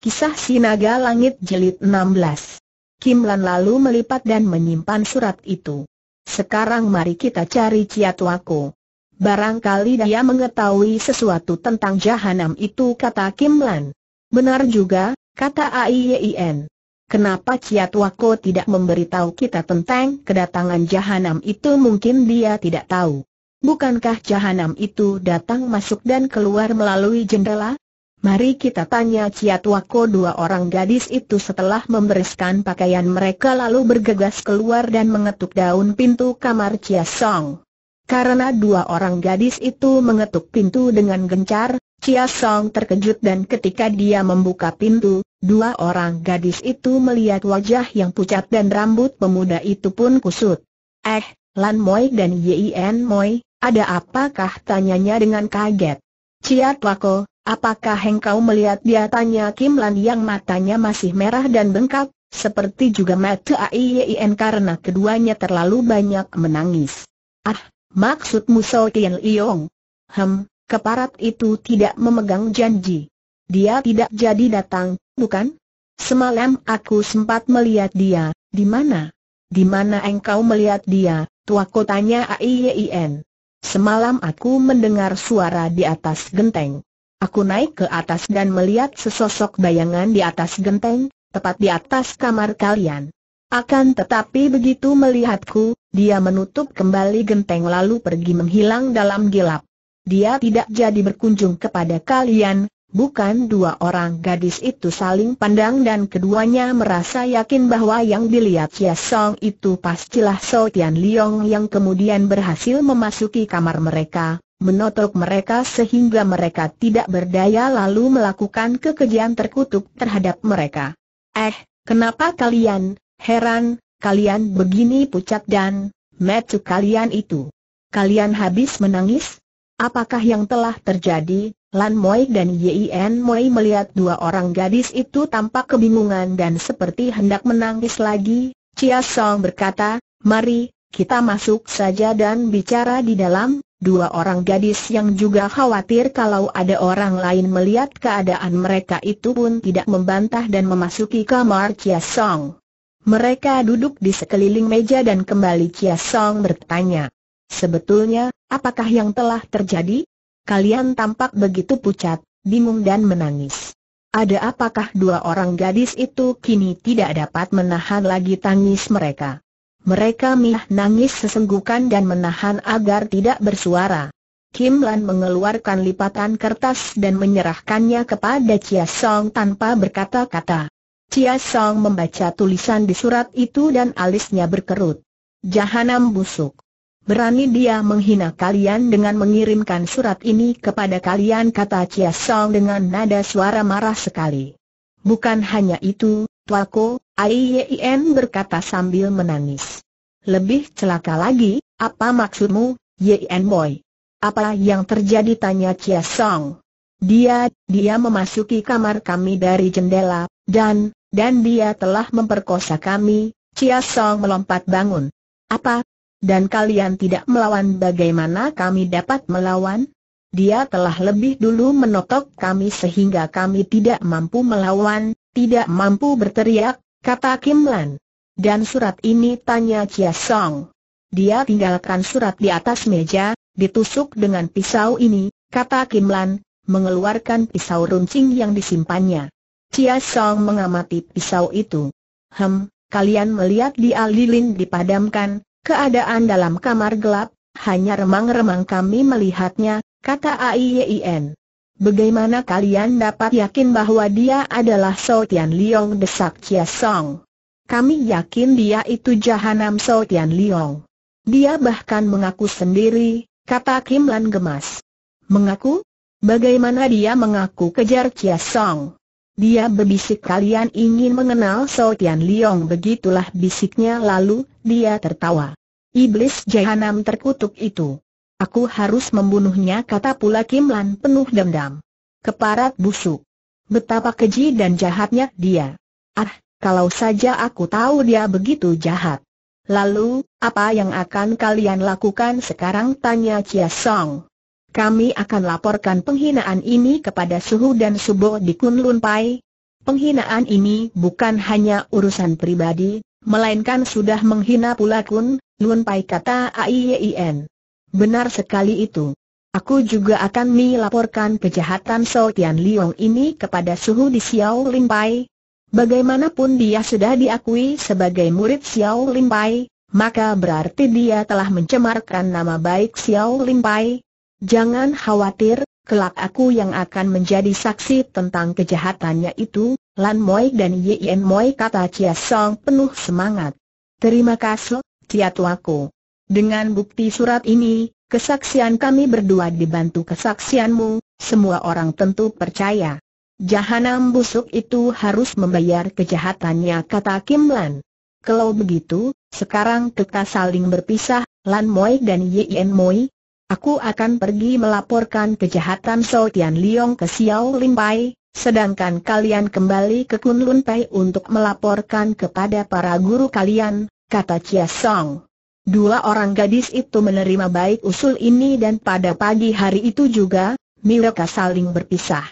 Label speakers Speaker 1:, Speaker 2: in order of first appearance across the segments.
Speaker 1: Kisah Sinaga Langit Jelit 16 Kim Lan lalu melipat dan menyimpan surat itu. Sekarang mari kita cari Ciatwako. Barangkali dia mengetahui sesuatu tentang jahanam itu kata Kim Lan. Benar juga, kata AIYIN. Kenapa Ciatwako tidak memberitahu kita tentang kedatangan jahanam itu mungkin dia tidak tahu. Bukankah jahanam itu datang masuk dan keluar melalui jendela? Mari kita tanya Wako dua orang gadis itu setelah membereskan pakaian mereka lalu bergegas keluar dan mengetuk daun pintu kamar Cia Song. Karena dua orang gadis itu mengetuk pintu dengan gencar, Cia Song terkejut dan ketika dia membuka pintu, dua orang gadis itu melihat wajah yang pucat dan rambut pemuda itu pun kusut. Eh, Lan Moi dan Yien Moi, ada apakah tanyanya dengan kaget? Ciat Wako. Apakah engkau melihat dia tanya Kim Lan yang matanya masih merah dan bengkak, seperti juga mata Aiyin karena keduanya terlalu banyak menangis. Ah, maksudmu So Tian Liong? Hem, keparat itu tidak memegang janji. Dia tidak jadi datang, bukan? Semalam aku sempat melihat dia, di mana? Di mana engkau melihat dia, tua kotanya Aiyin? Semalam aku mendengar suara di atas genteng. Aku naik ke atas dan melihat sesosok bayangan di atas genteng, tepat di atas kamar kalian. Akan tetapi begitu melihatku, dia menutup kembali genteng lalu pergi menghilang dalam gelap. Dia tidak jadi berkunjung kepada kalian, bukan dua orang gadis itu saling pandang dan keduanya merasa yakin bahwa yang dilihat Song itu pastilah So Tian Liong yang kemudian berhasil memasuki kamar mereka, menotok mereka sehingga mereka tidak berdaya lalu melakukan kekejian terkutuk terhadap mereka. Eh, kenapa kalian, heran, kalian begini pucat dan, metu kalian itu? Kalian habis menangis? Apakah yang telah terjadi? Lan Moi dan Yin Moi melihat dua orang gadis itu tampak kebingungan dan seperti hendak menangis lagi. Chia Song berkata, mari, kita masuk saja dan bicara di dalam, dua orang gadis yang juga khawatir kalau ada orang lain melihat keadaan mereka itu pun tidak membantah dan memasuki kamar Chia Song. Mereka duduk di sekeliling meja dan kembali Chia Song bertanya, Sebetulnya, apakah yang telah terjadi? Kalian tampak begitu pucat, bingung dan menangis. Ada apakah dua orang gadis itu kini tidak dapat menahan lagi tangis mereka? Mereka Mih nangis sesenggukan dan menahan agar tidak bersuara. Kim Lan mengeluarkan lipatan kertas dan menyerahkannya kepada Chia Song tanpa berkata-kata. Chia Song membaca tulisan di surat itu dan alisnya berkerut. Jahanam busuk. Berani dia menghina kalian dengan mengirimkan surat ini kepada kalian kata Chia Song dengan nada suara marah sekali. Bukan hanya itu, Tuaku, Aiyien berkata sambil menangis. Lebih celaka lagi, apa maksudmu, Yien Boy? Apa yang terjadi tanya Chia Song. Dia, dia memasuki kamar kami dari jendela, dan, dan dia telah memperkosa kami, Chia Song melompat bangun. Apa? Dan kalian tidak melawan bagaimana kami dapat melawan? Dia telah lebih dulu menotok kami sehingga kami tidak mampu melawan, tidak mampu berteriak, kata Kim Lan. Dan surat ini tanya Chia Song. Dia tinggalkan surat di atas meja, ditusuk dengan pisau ini, kata Kim Lan, mengeluarkan pisau runcing yang disimpannya. Chia Song mengamati pisau itu. Hem, kalian melihat dia lilin dipadamkan, keadaan dalam kamar gelap, hanya remang-remang kami melihatnya, kata AIYIN. Bagaimana kalian dapat yakin bahwa dia adalah So Tian Liong desak Chia Song? Kami yakin dia itu Jahanam So Tian Liong. Dia bahkan mengaku sendiri, kata Kim Lan gemas. Mengaku? Bagaimana dia mengaku kejar Chia Song? Dia berbisik kalian ingin mengenal So Tian Liong begitulah bisiknya lalu, dia tertawa. Iblis jahanam terkutuk itu. Aku harus membunuhnya kata pula Kim Lan penuh dendam. Keparat busuk. Betapa keji dan jahatnya dia. Ah, kalau saja aku tahu dia begitu jahat. Lalu, apa yang akan kalian lakukan sekarang tanya Chia Song. Kami akan laporkan penghinaan ini kepada Suhu dan Subo di Kunlun Pai. Penghinaan ini bukan hanya urusan pribadi, melainkan sudah menghina pula Kun, Lun Pai kata AIYIN. Benar sekali itu. Aku juga akan melaporkan kejahatan So Tian Liong ini kepada suhu di Xiao Lim Pai. Bagaimanapun dia sudah diakui sebagai murid Xiao Lim Pai, maka berarti dia telah mencemarkan nama baik Xiao Lim Pai. Jangan khawatir, kelak aku yang akan menjadi saksi tentang kejahatannya itu, Lan Moi dan Yien Moi kata Chia Song penuh semangat. Terima kasih, Tia Tuaku. Dengan bukti surat ini, kesaksian kami berdua dibantu kesaksianmu, semua orang tentu percaya. Jahanam busuk itu harus membayar kejahatannya kata Kim Lan. Kalau begitu, sekarang kita saling berpisah, Lan Moi dan Yen Moi. Aku akan pergi melaporkan kejahatan So Tian Liong ke Xiao Lim Pai, sedangkan kalian kembali ke Kunlun Pai untuk melaporkan kepada para guru kalian, kata Chia Song. Dua orang gadis itu menerima baik usul ini dan pada pagi hari itu juga, mereka saling berpisah.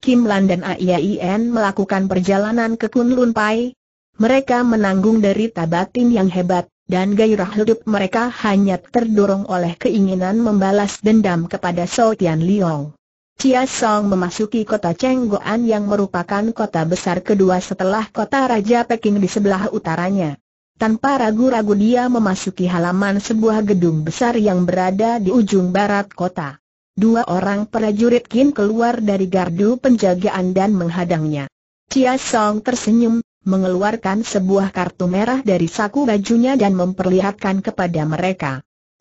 Speaker 1: Kim Lan dan Aiyain melakukan perjalanan ke Kunlun Pai. Mereka menanggung derita batin yang hebat, dan gairah hidup mereka hanya terdorong oleh keinginan membalas dendam kepada So Tian Liong. Chia Song memasuki kota Chenggoan yang merupakan kota besar kedua setelah kota Raja Peking di sebelah utaranya. Tanpa ragu-ragu dia memasuki halaman sebuah gedung besar yang berada di ujung barat kota. Dua orang prajurit Kin keluar dari gardu penjagaan dan menghadangnya. Chia Song tersenyum, mengeluarkan sebuah kartu merah dari saku bajunya dan memperlihatkan kepada mereka.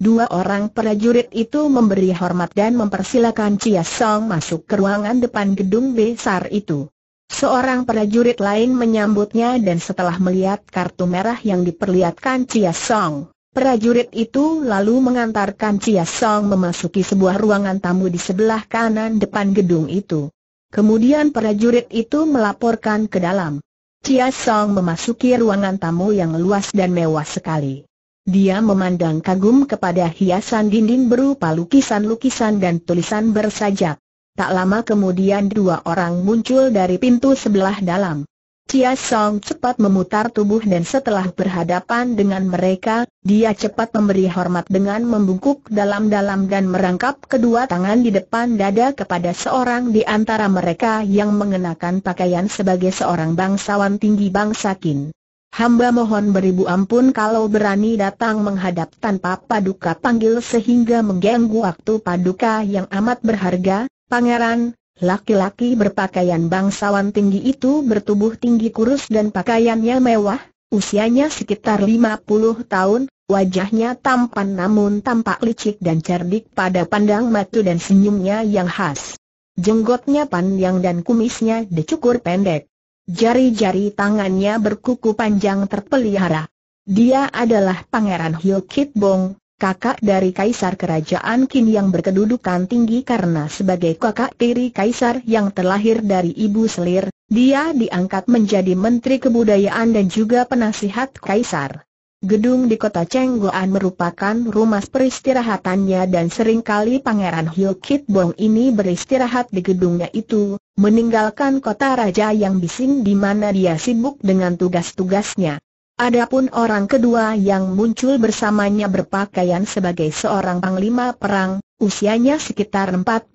Speaker 1: Dua orang prajurit itu memberi hormat dan mempersilakan Chia Song masuk ke ruangan depan gedung besar itu. Seorang prajurit lain menyambutnya dan setelah melihat kartu merah yang diperlihatkan Chia Song, prajurit itu lalu mengantarkan Chia Song memasuki sebuah ruangan tamu di sebelah kanan depan gedung itu. Kemudian prajurit itu melaporkan ke dalam. Chia Song memasuki ruangan tamu yang luas dan mewah sekali. Dia memandang kagum kepada hiasan dinding berupa lukisan-lukisan dan tulisan bersajak. Tak lama kemudian dua orang muncul dari pintu sebelah dalam. Chia Song cepat memutar tubuh dan setelah berhadapan dengan mereka, dia cepat memberi hormat dengan membungkuk dalam-dalam dan merangkap kedua tangan di depan dada kepada seorang di antara mereka yang mengenakan pakaian sebagai seorang bangsawan tinggi bangsa Qin. Hamba mohon beribu ampun kalau berani datang menghadap tanpa paduka panggil sehingga mengganggu waktu paduka yang amat berharga, Pangeran, laki-laki berpakaian bangsawan tinggi itu bertubuh tinggi kurus dan pakaiannya mewah, usianya sekitar 50 tahun, wajahnya tampan namun tampak licik dan cerdik pada pandang mata dan senyumnya yang khas. Jenggotnya panjang dan kumisnya dicukur pendek. Jari-jari tangannya berkuku panjang terpelihara. Dia adalah Pangeran Hyo Bong, kakak dari Kaisar Kerajaan Qin yang berkedudukan tinggi karena sebagai kakak tiri Kaisar yang terlahir dari ibu selir, dia diangkat menjadi Menteri Kebudayaan dan juga penasihat Kaisar. Gedung di kota Chenggoan merupakan rumah peristirahatannya dan seringkali Pangeran Hyo Kit Bong ini beristirahat di gedungnya itu, meninggalkan kota raja yang bising di mana dia sibuk dengan tugas-tugasnya. Adapun orang kedua yang muncul bersamanya berpakaian sebagai seorang panglima perang, usianya sekitar 45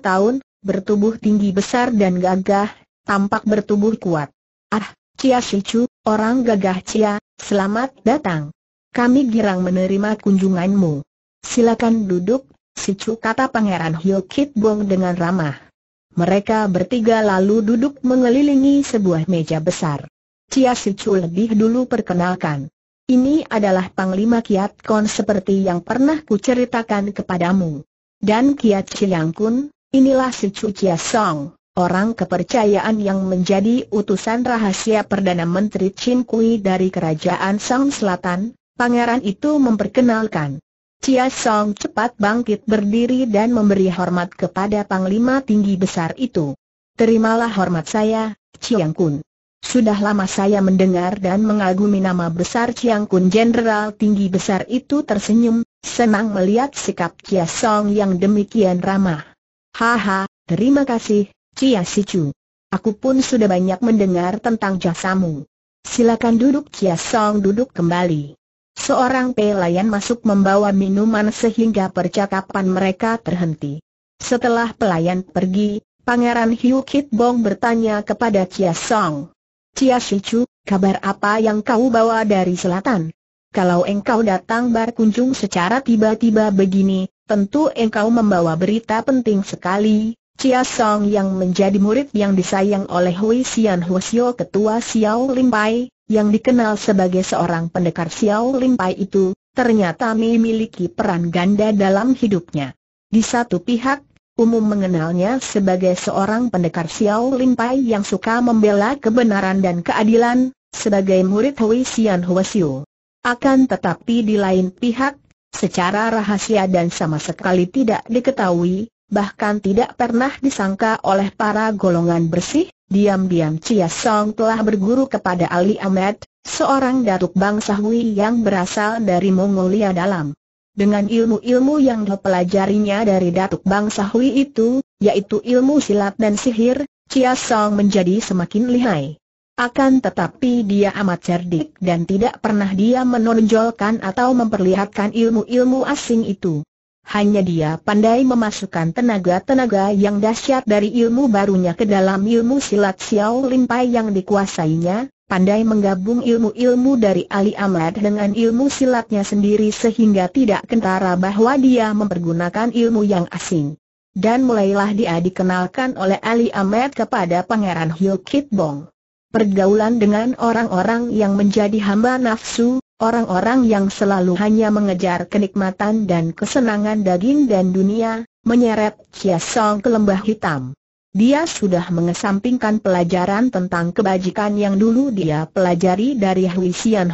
Speaker 1: tahun, bertubuh tinggi besar dan gagah, tampak bertubuh kuat. Ah, Cia Sicu, orang gagah Cia, selamat datang. Kami girang menerima kunjunganmu. Silakan duduk, Sicu kata Pangeran Hyo Kit Bong dengan ramah. Mereka bertiga lalu duduk mengelilingi sebuah meja besar. Cia Sicu lebih dulu perkenalkan. Ini adalah Panglima Kiat Kon seperti yang pernah kuceritakan kepadamu. Dan Kiat Chiang Kun, inilah Sicu Chia Song, orang kepercayaan yang menjadi utusan rahasia Perdana Menteri Chin Kui dari Kerajaan Song Selatan, pangeran itu memperkenalkan. Cia Song cepat bangkit berdiri dan memberi hormat kepada Panglima Tinggi Besar itu. Terimalah hormat saya, Chiang Kun. Sudah lama saya mendengar dan mengagumi nama besar Chiang Kun Jenderal tinggi besar itu tersenyum, senang melihat sikap Chia Song yang demikian ramah. Haha, terima kasih, Chia Sichu. Aku pun sudah banyak mendengar tentang jasamu. Silakan duduk Chia Song duduk kembali. Seorang pelayan masuk membawa minuman sehingga percakapan mereka terhenti. Setelah pelayan pergi, Pangeran Hiu Kit Bong bertanya kepada Chia Song. Cia Shichu, kabar apa yang kau bawa dari selatan? Kalau engkau datang berkunjung secara tiba-tiba begini, tentu engkau membawa berita penting sekali. Cia Song yang menjadi murid yang disayang oleh Hui Xian Huosio ketua Xiao Limpai, yang dikenal sebagai seorang pendekar Xiao Limpai itu, ternyata memiliki peran ganda dalam hidupnya. Di satu pihak, umum mengenalnya sebagai seorang pendekar Xiao Lin yang suka membela kebenaran dan keadilan, sebagai murid Hui Xian Hua Akan tetapi di lain pihak, secara rahasia dan sama sekali tidak diketahui, bahkan tidak pernah disangka oleh para golongan bersih, diam-diam Chia Song telah berguru kepada Ali Ahmed, seorang datuk bangsa Hui yang berasal dari Mongolia dalam. Dengan ilmu-ilmu yang dipelajarinya dari Datuk Bangsa Hui itu, yaitu ilmu silat dan sihir, Chia Song menjadi semakin lihai. Akan tetapi dia amat cerdik dan tidak pernah dia menonjolkan atau memperlihatkan ilmu-ilmu asing itu. Hanya dia pandai memasukkan tenaga-tenaga yang dahsyat dari ilmu barunya ke dalam ilmu silat Xiao Limpai yang dikuasainya, pandai menggabung ilmu-ilmu dari Ali Ahmad dengan ilmu silatnya sendiri sehingga tidak kentara bahwa dia mempergunakan ilmu yang asing. Dan mulailah dia dikenalkan oleh Ali Ahmad kepada Pangeran Hill Kit Bong. Pergaulan dengan orang-orang yang menjadi hamba nafsu, orang-orang yang selalu hanya mengejar kenikmatan dan kesenangan daging dan dunia, menyeret Chia Song ke lembah hitam. Dia sudah mengesampingkan pelajaran tentang kebajikan yang dulu dia pelajari dari Hui Xian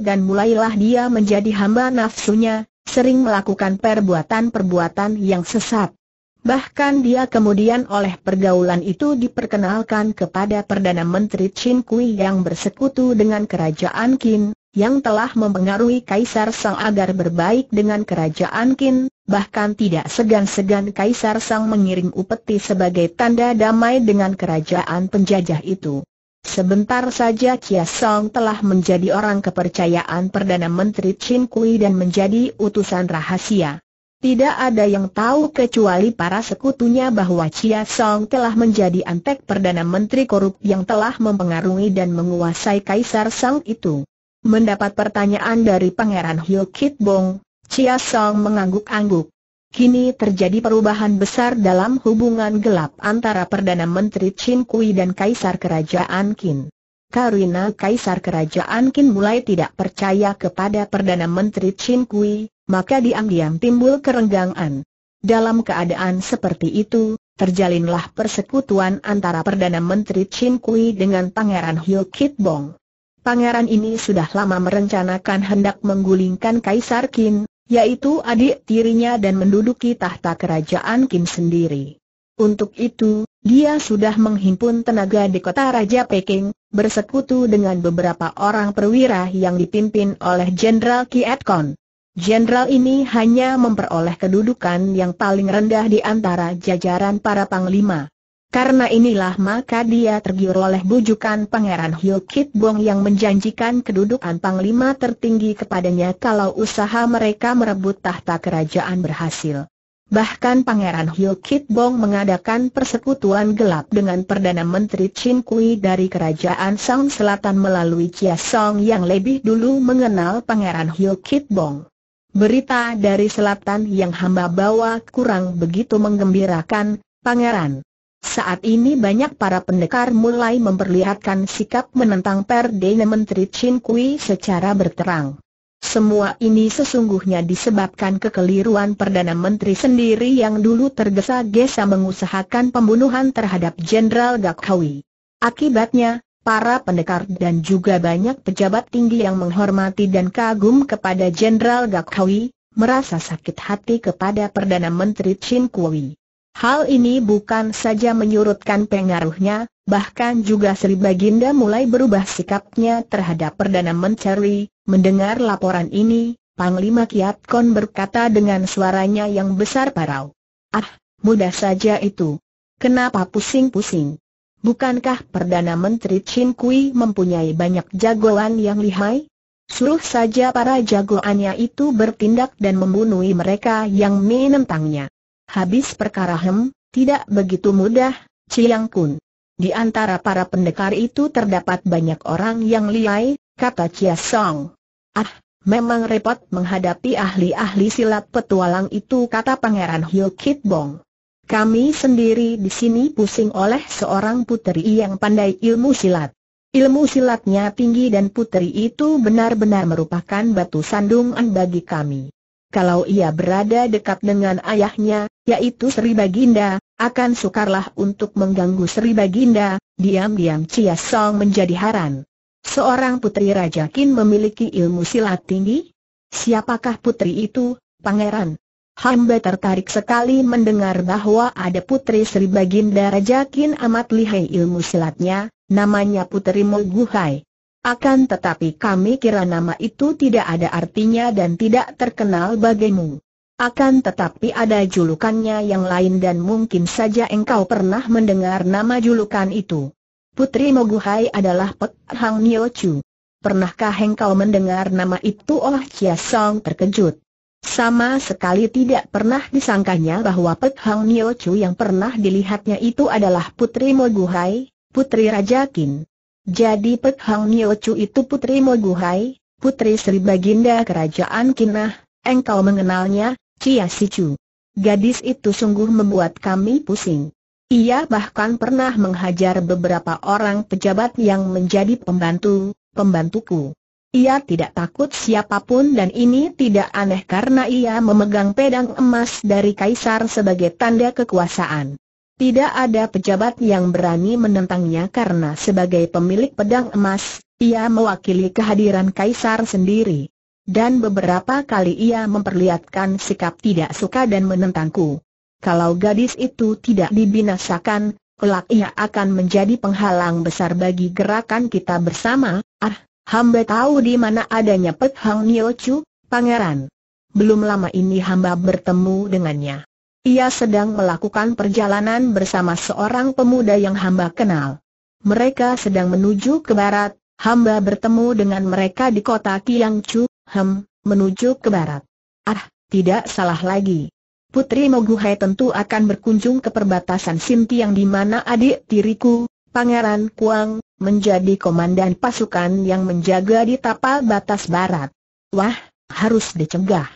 Speaker 1: dan mulailah dia menjadi hamba nafsunya, sering melakukan perbuatan-perbuatan yang sesat. Bahkan dia kemudian oleh pergaulan itu diperkenalkan kepada Perdana Menteri Chin Kui yang bersekutu dengan kerajaan Qin, yang telah mempengaruhi Kaisar Sang agar berbaik dengan kerajaan Qin, bahkan tidak segan-segan Kaisar Sang mengirim upeti sebagai tanda damai dengan kerajaan penjajah itu. Sebentar saja Chia Song telah menjadi orang kepercayaan Perdana Menteri Chin Kui dan menjadi utusan rahasia. Tidak ada yang tahu kecuali para sekutunya bahwa Chia Song telah menjadi antek Perdana Menteri korup yang telah mempengaruhi dan menguasai Kaisar Sang itu. Mendapat pertanyaan dari Pangeran Hyo Kit Bong, Chia Song mengangguk-angguk. Kini terjadi perubahan besar dalam hubungan gelap antara Perdana Menteri Chin Kui dan Kaisar Kerajaan Qin. Karina, Kaisar Kerajaan Qin mulai tidak percaya kepada Perdana Menteri Chin Kui, maka diam-diam timbul kerenggangan. Dalam keadaan seperti itu, terjalinlah persekutuan antara Perdana Menteri Chin Kui dengan Pangeran Hyo Kit Bong pangeran ini sudah lama merencanakan hendak menggulingkan Kaisar Qin, yaitu adik tirinya dan menduduki tahta kerajaan Qin sendiri. Untuk itu, dia sudah menghimpun tenaga di kota Raja Peking, bersekutu dengan beberapa orang perwira yang dipimpin oleh Jenderal Kiat Kon. Jenderal ini hanya memperoleh kedudukan yang paling rendah di antara jajaran para panglima. Karena inilah maka dia tergiur oleh bujukan Pangeran Hyo Kit Bong yang menjanjikan kedudukan Panglima tertinggi kepadanya kalau usaha mereka merebut tahta kerajaan berhasil. Bahkan Pangeran Hyo Bong mengadakan persekutuan gelap dengan Perdana Menteri Chin Kui dari Kerajaan Song Selatan melalui Chia Song yang lebih dulu mengenal Pangeran Hyo Bong. Berita dari selatan yang hamba bawa kurang begitu menggembirakan, Pangeran. Saat ini banyak para pendekar mulai memperlihatkan sikap menentang Perdana Menteri Chin Kui secara berterang. Semua ini sesungguhnya disebabkan kekeliruan Perdana Menteri sendiri yang dulu tergesa-gesa mengusahakan pembunuhan terhadap Jenderal Gakhawi. Akibatnya, para pendekar dan juga banyak pejabat tinggi yang menghormati dan kagum kepada Jenderal Gakhawi, merasa sakit hati kepada Perdana Menteri Chin Kui. Hal ini bukan saja menyurutkan pengaruhnya, bahkan juga Sri Baginda mulai berubah sikapnya terhadap Perdana Menteri. Mendengar laporan ini, Panglima Kiat Kon berkata dengan suaranya yang besar parau. Ah, mudah saja itu. Kenapa pusing-pusing? Bukankah Perdana Menteri Chin Kui mempunyai banyak jagoan yang lihai? Suruh saja para jagoannya itu bertindak dan membunuh mereka yang menentangnya. Habis perkara Hem, tidak begitu mudah, Ciyang Kun. Di antara para pendekar itu terdapat banyak orang yang liai, kata Chia Song. Ah, memang repot menghadapi ahli-ahli silat petualang itu kata Pangeran Hyo Kit Bong. Kami sendiri di sini pusing oleh seorang puteri yang pandai ilmu silat. Ilmu silatnya tinggi dan puteri itu benar-benar merupakan batu sandungan bagi kami kalau ia berada dekat dengan ayahnya, yaitu Sri Baginda, akan sukarlah untuk mengganggu Sri Baginda, diam-diam Chia Song menjadi haran. Seorang putri Raja Kin memiliki ilmu silat tinggi? Siapakah putri itu, pangeran? Hamba tertarik sekali mendengar bahwa ada putri Sri Baginda Raja Kin amat lihai ilmu silatnya, namanya Putri Mulguhai. Akan tetapi kami kira nama itu tidak ada artinya dan tidak terkenal bagimu. Akan tetapi ada julukannya yang lain dan mungkin saja engkau pernah mendengar nama julukan itu. Putri Moguhai adalah Pek Hang Nio Chu. Pernahkah engkau mendengar nama itu? Oh Chia Song terkejut. Sama sekali tidak pernah disangkanya bahwa Pek Hang Nio Chu yang pernah dilihatnya itu adalah Putri Moguhai, Putri Raja Qin. Jadi Pek Hang Nio Chu itu putri Moguhai, putri Sri Baginda Kerajaan Kinah, engkau mengenalnya, Chia Si Chu. Gadis itu sungguh membuat kami pusing. Ia bahkan pernah menghajar beberapa orang pejabat yang menjadi pembantu, pembantuku. Ia tidak takut siapapun dan ini tidak aneh karena ia memegang pedang emas dari kaisar sebagai tanda kekuasaan. Tidak ada pejabat yang berani menentangnya karena sebagai pemilik pedang emas, ia mewakili kehadiran kaisar sendiri. Dan beberapa kali ia memperlihatkan sikap tidak suka dan menentangku. Kalau gadis itu tidak dibinasakan, kelak ia akan menjadi penghalang besar bagi gerakan kita bersama. Ah, hamba tahu di mana adanya Pek Hang Nyo Chu, pangeran. Belum lama ini hamba bertemu dengannya. Ia sedang melakukan perjalanan bersama seorang pemuda yang hamba kenal. Mereka sedang menuju ke barat, hamba bertemu dengan mereka di kota Kiangcu, hem, menuju ke barat. Ah, tidak salah lagi. Putri Moguhai tentu akan berkunjung ke perbatasan yang di mana adik tiriku, Pangeran Kuang, menjadi komandan pasukan yang menjaga di tapal batas barat. Wah, harus dicegah.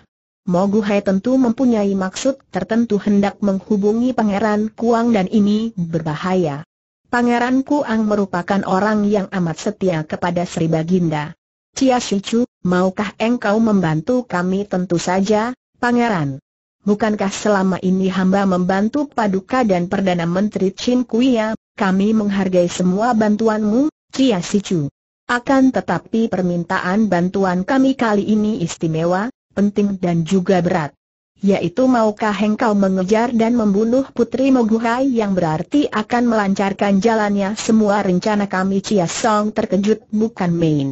Speaker 1: Hai tentu mempunyai maksud tertentu hendak menghubungi Pangeran Kuang dan ini berbahaya. Pangeran Kuang merupakan orang yang amat setia kepada Sri Baginda. Cia Sicu, maukah engkau membantu kami tentu saja, Pangeran? Bukankah selama ini hamba membantu Paduka dan Perdana Menteri Chin Kuiya, kami menghargai semua bantuanmu, Cia Sicu. Akan tetapi permintaan bantuan kami kali ini istimewa, penting dan juga berat. Yaitu maukah engkau mengejar dan membunuh Putri Moguhai yang berarti akan melancarkan jalannya semua rencana kami Chia Song terkejut bukan main.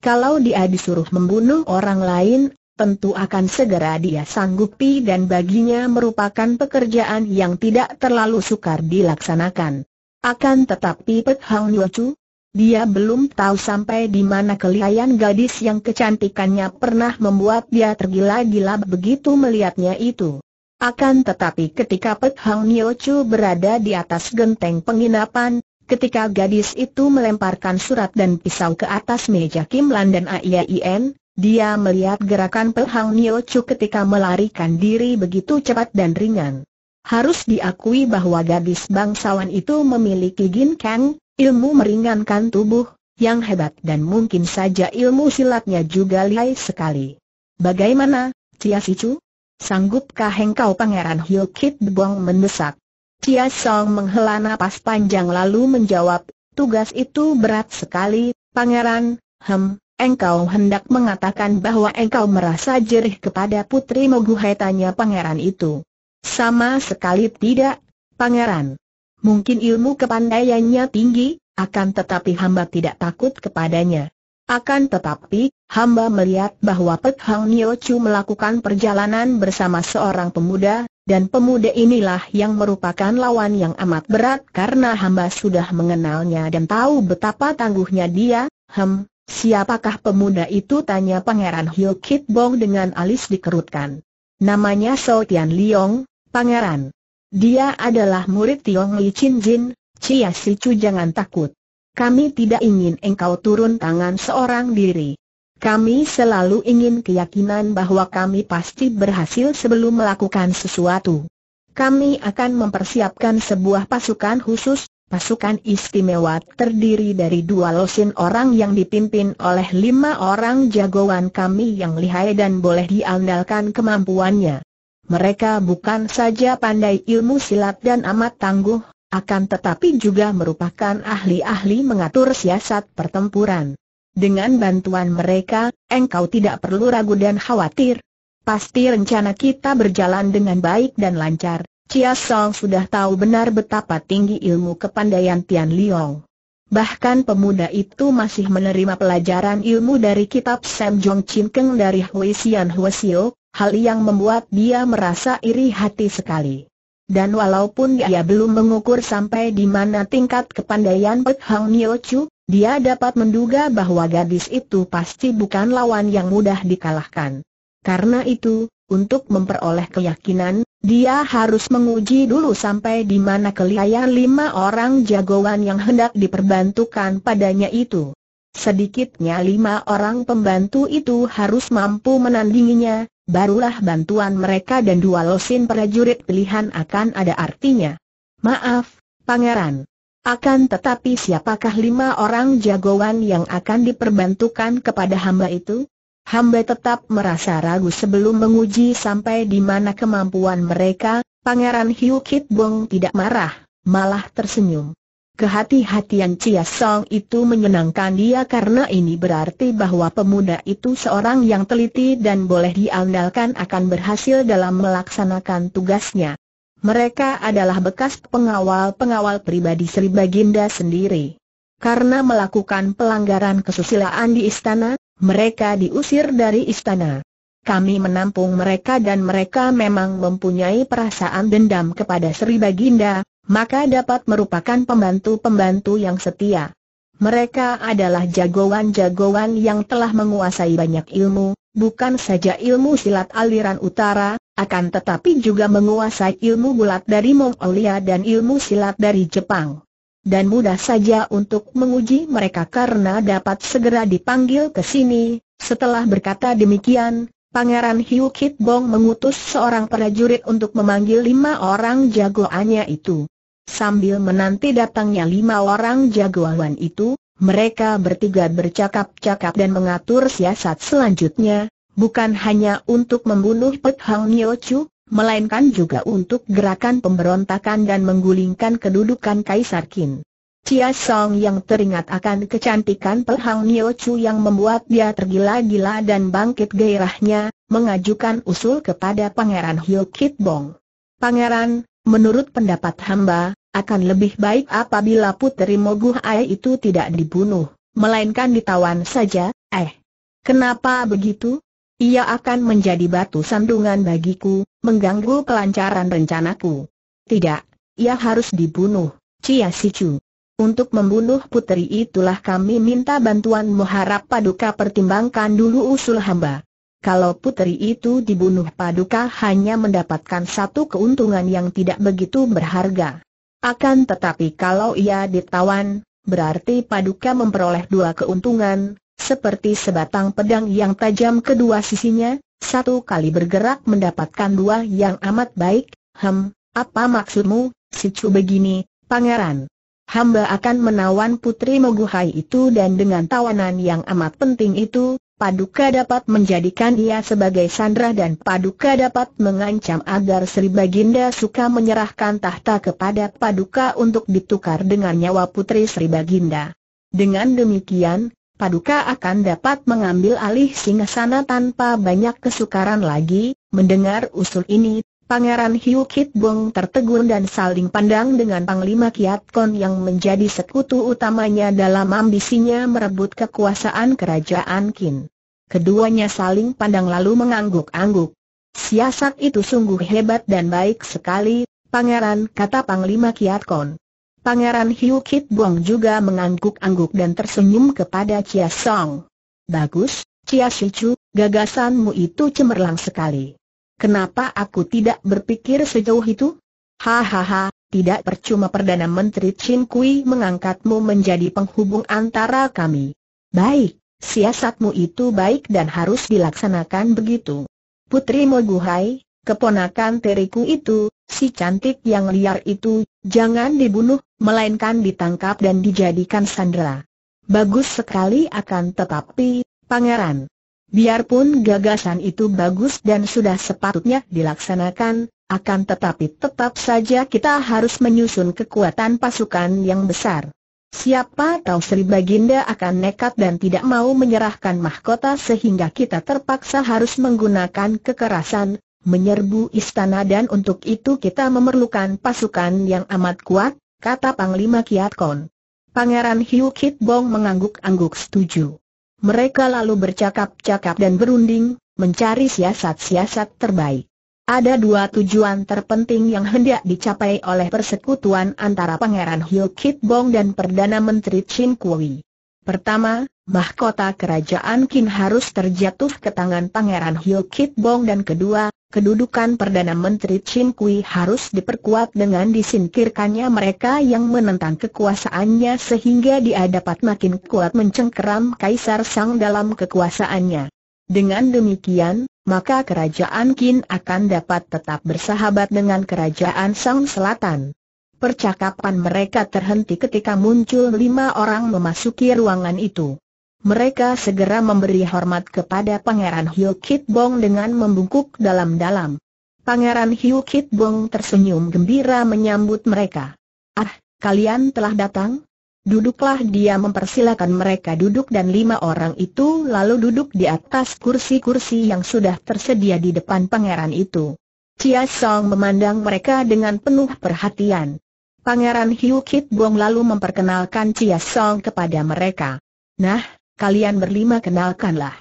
Speaker 1: Kalau dia disuruh membunuh orang lain, tentu akan segera dia sanggupi dan baginya merupakan pekerjaan yang tidak terlalu sukar dilaksanakan. Akan tetapi Pek Hang Yochu, dia belum tahu sampai di mana kelihayan gadis yang kecantikannya pernah membuat dia tergila-gila begitu melihatnya itu. Akan tetapi ketika Pek Hang Nio Chu berada di atas genteng penginapan, ketika gadis itu melemparkan surat dan pisau ke atas meja Kim Lan dan AIIN, dia melihat gerakan Pek Hang Nio Chu ketika melarikan diri begitu cepat dan ringan. Harus diakui bahwa gadis bangsawan itu memiliki gin kang. Ilmu meringankan tubuh, yang hebat dan mungkin saja ilmu silatnya juga lihai sekali. Bagaimana, Cia Sicu? Sanggupkah engkau pangeran Hyo Kit Bong mendesak? Cia Song menghela napas panjang lalu menjawab, tugas itu berat sekali, pangeran, hem, Engkau hendak mengatakan bahwa engkau merasa jerih kepada putri Moguhai tanya pangeran itu. Sama sekali tidak, pangeran. Mungkin ilmu kepandaiannya tinggi, akan tetapi hamba tidak takut kepadanya. Akan tetapi, hamba melihat bahwa Pek Hang Nyo Chu melakukan perjalanan bersama seorang pemuda, dan pemuda inilah yang merupakan lawan yang amat berat karena hamba sudah mengenalnya dan tahu betapa tangguhnya dia, hem, siapakah pemuda itu tanya Pangeran Hyo Kit Bong dengan alis dikerutkan. Namanya So Tian Liong, Pangeran. Dia adalah murid Tiong Li Chin Jin, Cia Si Chu jangan takut. Kami tidak ingin engkau turun tangan seorang diri. Kami selalu ingin keyakinan bahwa kami pasti berhasil sebelum melakukan sesuatu. Kami akan mempersiapkan sebuah pasukan khusus, pasukan istimewa terdiri dari dua losin orang yang dipimpin oleh lima orang jagoan kami yang lihai dan boleh diandalkan kemampuannya. Mereka bukan saja pandai ilmu silat dan amat tangguh, akan tetapi juga merupakan ahli-ahli mengatur siasat pertempuran. Dengan bantuan mereka, engkau tidak perlu ragu dan khawatir. Pasti rencana kita berjalan dengan baik dan lancar. Chia Song sudah tahu benar betapa tinggi ilmu kepandaian Tian Liang. Bahkan pemuda itu masih menerima pelajaran ilmu dari kitab Sam Jong Chin Keng dari Hui Xian Hua Xiu hal yang membuat dia merasa iri hati sekali. Dan walaupun dia belum mengukur sampai di mana tingkat kepandaian Pek Hang Nyo Chu, dia dapat menduga bahwa gadis itu pasti bukan lawan yang mudah dikalahkan. Karena itu, untuk memperoleh keyakinan, dia harus menguji dulu sampai di mana kelihayaan lima orang jagoan yang hendak diperbantukan padanya itu. Sedikitnya lima orang pembantu itu harus mampu menandinginya, barulah bantuan mereka dan dua losin prajurit pilihan akan ada artinya. Maaf, Pangeran. Akan tetapi siapakah lima orang jagoan yang akan diperbantukan kepada hamba itu? Hamba tetap merasa ragu sebelum menguji sampai di mana kemampuan mereka, Pangeran Hiu Kit Bong tidak marah, malah tersenyum. Kehati-hatian Chia Song itu menyenangkan dia karena ini berarti bahwa pemuda itu seorang yang teliti dan boleh diandalkan akan berhasil dalam melaksanakan tugasnya. Mereka adalah bekas pengawal-pengawal pribadi Sri Baginda sendiri. Karena melakukan pelanggaran kesusilaan di istana, mereka diusir dari istana kami menampung mereka dan mereka memang mempunyai perasaan dendam kepada Sri Baginda, maka dapat merupakan pembantu-pembantu yang setia. Mereka adalah jagoan-jagoan yang telah menguasai banyak ilmu, bukan saja ilmu silat aliran utara, akan tetapi juga menguasai ilmu bulat dari Mongolia dan ilmu silat dari Jepang. Dan mudah saja untuk menguji mereka karena dapat segera dipanggil ke sini. Setelah berkata demikian, Pangeran Hiu Kit Bong mengutus seorang prajurit untuk memanggil lima orang jagoannya itu. Sambil menanti datangnya lima orang jagoan itu, mereka bertiga bercakap-cakap dan mengatur siasat selanjutnya, bukan hanya untuk membunuh Pek Hang Nio Chu, melainkan juga untuk gerakan pemberontakan dan menggulingkan kedudukan Kaisar Qin. Chia Song yang teringat akan kecantikan pelhang Nio Chu yang membuat dia tergila-gila dan bangkit gairahnya, mengajukan usul kepada Pangeran Hyo Kit Bong. Pangeran, menurut pendapat hamba, akan lebih baik apabila Putri Moguh Ai itu tidak dibunuh, melainkan ditawan saja, eh. Kenapa begitu? Ia akan menjadi batu sandungan bagiku, mengganggu kelancaran rencanaku. Tidak, ia harus dibunuh, Chia Sichu. Untuk membunuh puteri itulah kami minta bantuan. muharap Paduka pertimbangkan dulu usul hamba. Kalau putri itu dibunuh Paduka hanya mendapatkan satu keuntungan yang tidak begitu berharga. Akan tetapi kalau ia ditawan, berarti Paduka memperoleh dua keuntungan, seperti sebatang pedang yang tajam kedua sisinya, satu kali bergerak mendapatkan dua yang amat baik, hem, apa maksudmu, si cu begini, pangeran? hamba akan menawan putri Moguhai itu dan dengan tawanan yang amat penting itu, Paduka dapat menjadikan ia sebagai sandera dan Paduka dapat mengancam agar Sri Baginda suka menyerahkan tahta kepada Paduka untuk ditukar dengan nyawa putri Sri Baginda. Dengan demikian, Paduka akan dapat mengambil alih singgasana tanpa banyak kesukaran lagi. Mendengar usul ini, Pangeran Hiu Kit Bong tertegun dan saling pandang dengan Panglima Kiat Kon yang menjadi sekutu utamanya dalam ambisinya merebut kekuasaan kerajaan Kin. Keduanya saling pandang lalu mengangguk-angguk. Siasat itu sungguh hebat dan baik sekali, Pangeran, kata Panglima Kiat Kon. Pangeran Hiu Kit Bong juga mengangguk-angguk dan tersenyum kepada Chia Song. Bagus, Chia Shichu, gagasanmu itu cemerlang sekali. Kenapa aku tidak berpikir sejauh itu? Hahaha, tidak percuma Perdana Menteri Chin Kui mengangkatmu menjadi penghubung antara kami. Baik, siasatmu itu baik dan harus dilaksanakan begitu. Putri Moguhai, keponakan teriku itu, si cantik yang liar itu, jangan dibunuh, melainkan ditangkap dan dijadikan sandera. Bagus sekali akan tetapi, pangeran. Biarpun gagasan itu bagus dan sudah sepatutnya dilaksanakan, akan tetapi tetap saja kita harus menyusun kekuatan pasukan yang besar. Siapa tahu Sri Baginda akan nekat dan tidak mau menyerahkan mahkota sehingga kita terpaksa harus menggunakan kekerasan, menyerbu istana dan untuk itu kita memerlukan pasukan yang amat kuat, kata Panglima Kon. Pangeran Hiu Kit Bong mengangguk-angguk setuju. Mereka lalu bercakap-cakap dan berunding, mencari siasat-siasat terbaik. Ada dua tujuan terpenting yang hendak dicapai oleh persekutuan antara Pangeran Hyo Kit Bong dan Perdana Menteri Chin Kui. Pertama, mahkota kerajaan Qin harus terjatuh ke tangan Pangeran Hyo Kit Bong dan kedua, kedudukan Perdana Menteri Chin Kui harus diperkuat dengan disingkirkannya mereka yang menentang kekuasaannya sehingga dia dapat makin kuat mencengkeram Kaisar Sang dalam kekuasaannya. Dengan demikian, maka kerajaan Qin akan dapat tetap bersahabat dengan kerajaan Sang Selatan. Percakapan mereka terhenti ketika muncul lima orang memasuki ruangan itu. Mereka segera memberi hormat kepada Pangeran Hiu Kit Bong dengan membungkuk dalam-dalam. Pangeran Hiu Kit Bong tersenyum gembira menyambut mereka. Ah, kalian telah datang? Duduklah dia mempersilakan mereka duduk dan lima orang itu lalu duduk di atas kursi-kursi yang sudah tersedia di depan pangeran itu. Chia Song memandang mereka dengan penuh perhatian. Pangeran Hiu Kit Buang lalu memperkenalkan Chia Song kepada mereka. Nah, kalian berlima kenalkanlah.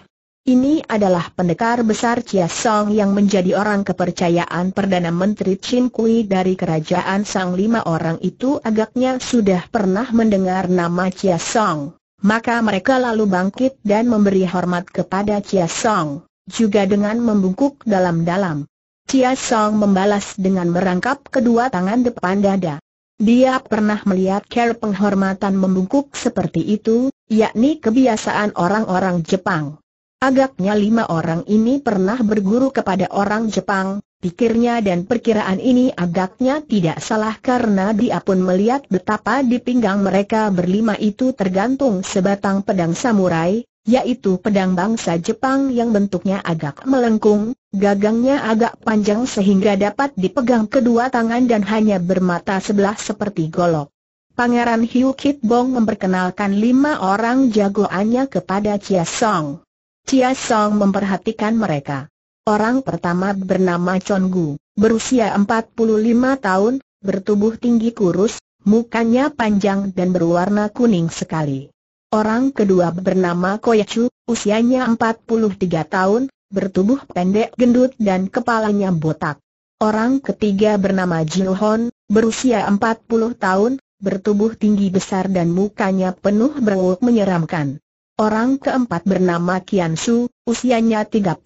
Speaker 1: Ini adalah pendekar besar Chia Song yang menjadi orang kepercayaan Perdana Menteri Chin Kui dari kerajaan Sang lima orang itu agaknya sudah pernah mendengar nama Chia Song. Maka mereka lalu bangkit dan memberi hormat kepada Chia Song, juga dengan membungkuk dalam-dalam. Chia Song membalas dengan merangkap kedua tangan depan dada. Dia pernah melihat cara penghormatan membungkuk seperti itu, yakni kebiasaan orang-orang Jepang. Agaknya lima orang ini pernah berguru kepada orang Jepang, pikirnya dan perkiraan ini agaknya tidak salah karena dia pun melihat betapa di pinggang mereka berlima itu tergantung sebatang pedang samurai, yaitu pedang bangsa Jepang yang bentuknya agak melengkung, gagangnya agak panjang sehingga dapat dipegang kedua tangan dan hanya bermata sebelah seperti golok. Pangeran Hiu Kit Bong memperkenalkan lima orang jagoannya kepada Chia Song. Chia Song memperhatikan mereka. Orang pertama bernama Chon Gu, berusia 45 tahun, bertubuh tinggi kurus, mukanya panjang dan berwarna kuning sekali. Orang kedua bernama Koyachu, usianya 43 tahun, bertubuh pendek gendut dan kepalanya botak. Orang ketiga bernama Jilhon, berusia 40 tahun, bertubuh tinggi besar dan mukanya penuh berwuk menyeramkan. Orang keempat bernama Kian Su, usianya 35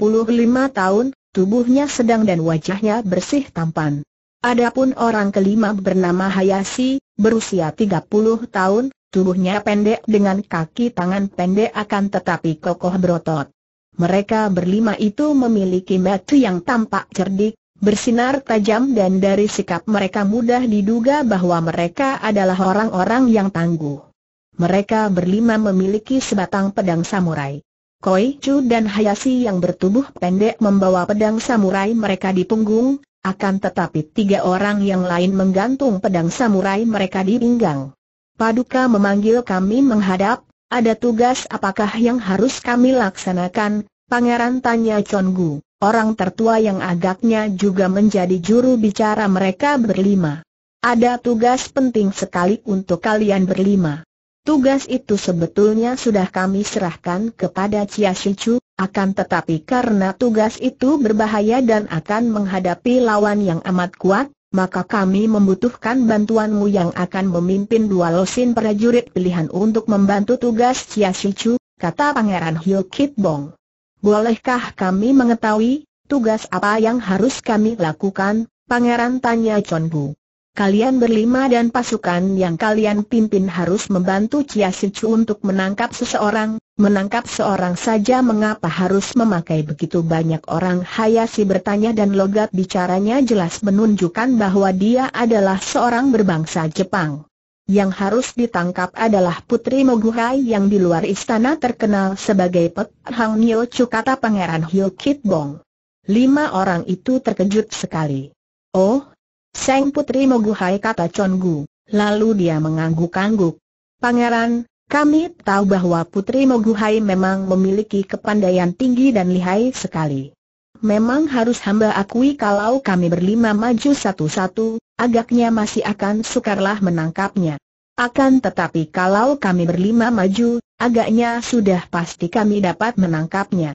Speaker 1: tahun, tubuhnya sedang dan wajahnya bersih tampan. Adapun orang kelima bernama Hayashi, berusia 30 tahun, Tubuhnya pendek dengan kaki tangan pendek akan tetapi kokoh berotot. Mereka berlima itu memiliki batu yang tampak cerdik, bersinar tajam dan dari sikap mereka mudah diduga bahwa mereka adalah orang-orang yang tangguh. Mereka berlima memiliki sebatang pedang samurai. Koi Chu dan Hayashi yang bertubuh pendek membawa pedang samurai mereka di punggung, akan tetapi tiga orang yang lain menggantung pedang samurai mereka di pinggang. Paduka memanggil kami menghadap, ada tugas apakah yang harus kami laksanakan? Pangeran tanya Chon orang tertua yang agaknya juga menjadi juru bicara mereka berlima. Ada tugas penting sekali untuk kalian berlima. Tugas itu sebetulnya sudah kami serahkan kepada Chia Shichu, akan tetapi karena tugas itu berbahaya dan akan menghadapi lawan yang amat kuat, maka kami membutuhkan bantuanmu yang akan memimpin dua losin prajurit pilihan untuk membantu tugas Chia Shichu, kata Pangeran Hyo Kit Bong. Bolehkah kami mengetahui, tugas apa yang harus kami lakukan, Pangeran tanya Chon Bu kalian berlima dan pasukan yang kalian pimpin harus membantu Chia Sichu untuk menangkap seseorang, menangkap seorang saja mengapa harus memakai begitu banyak orang Hayashi bertanya dan logat bicaranya jelas menunjukkan bahwa dia adalah seorang berbangsa Jepang. Yang harus ditangkap adalah Putri Moguhai yang di luar istana terkenal sebagai Pek Hang Nyo Chu kata Pangeran Hyo Kit Bong. Lima orang itu terkejut sekali. Oh, Seng Putri Moguhai kata Congu, lalu dia mengangguk-angguk. Pangeran, kami tahu bahwa Putri Moguhai memang memiliki kepandaian tinggi dan lihai sekali. Memang harus hamba akui kalau kami berlima maju satu-satu, agaknya masih akan sukarlah menangkapnya. Akan tetapi kalau kami berlima maju, agaknya sudah pasti kami dapat menangkapnya.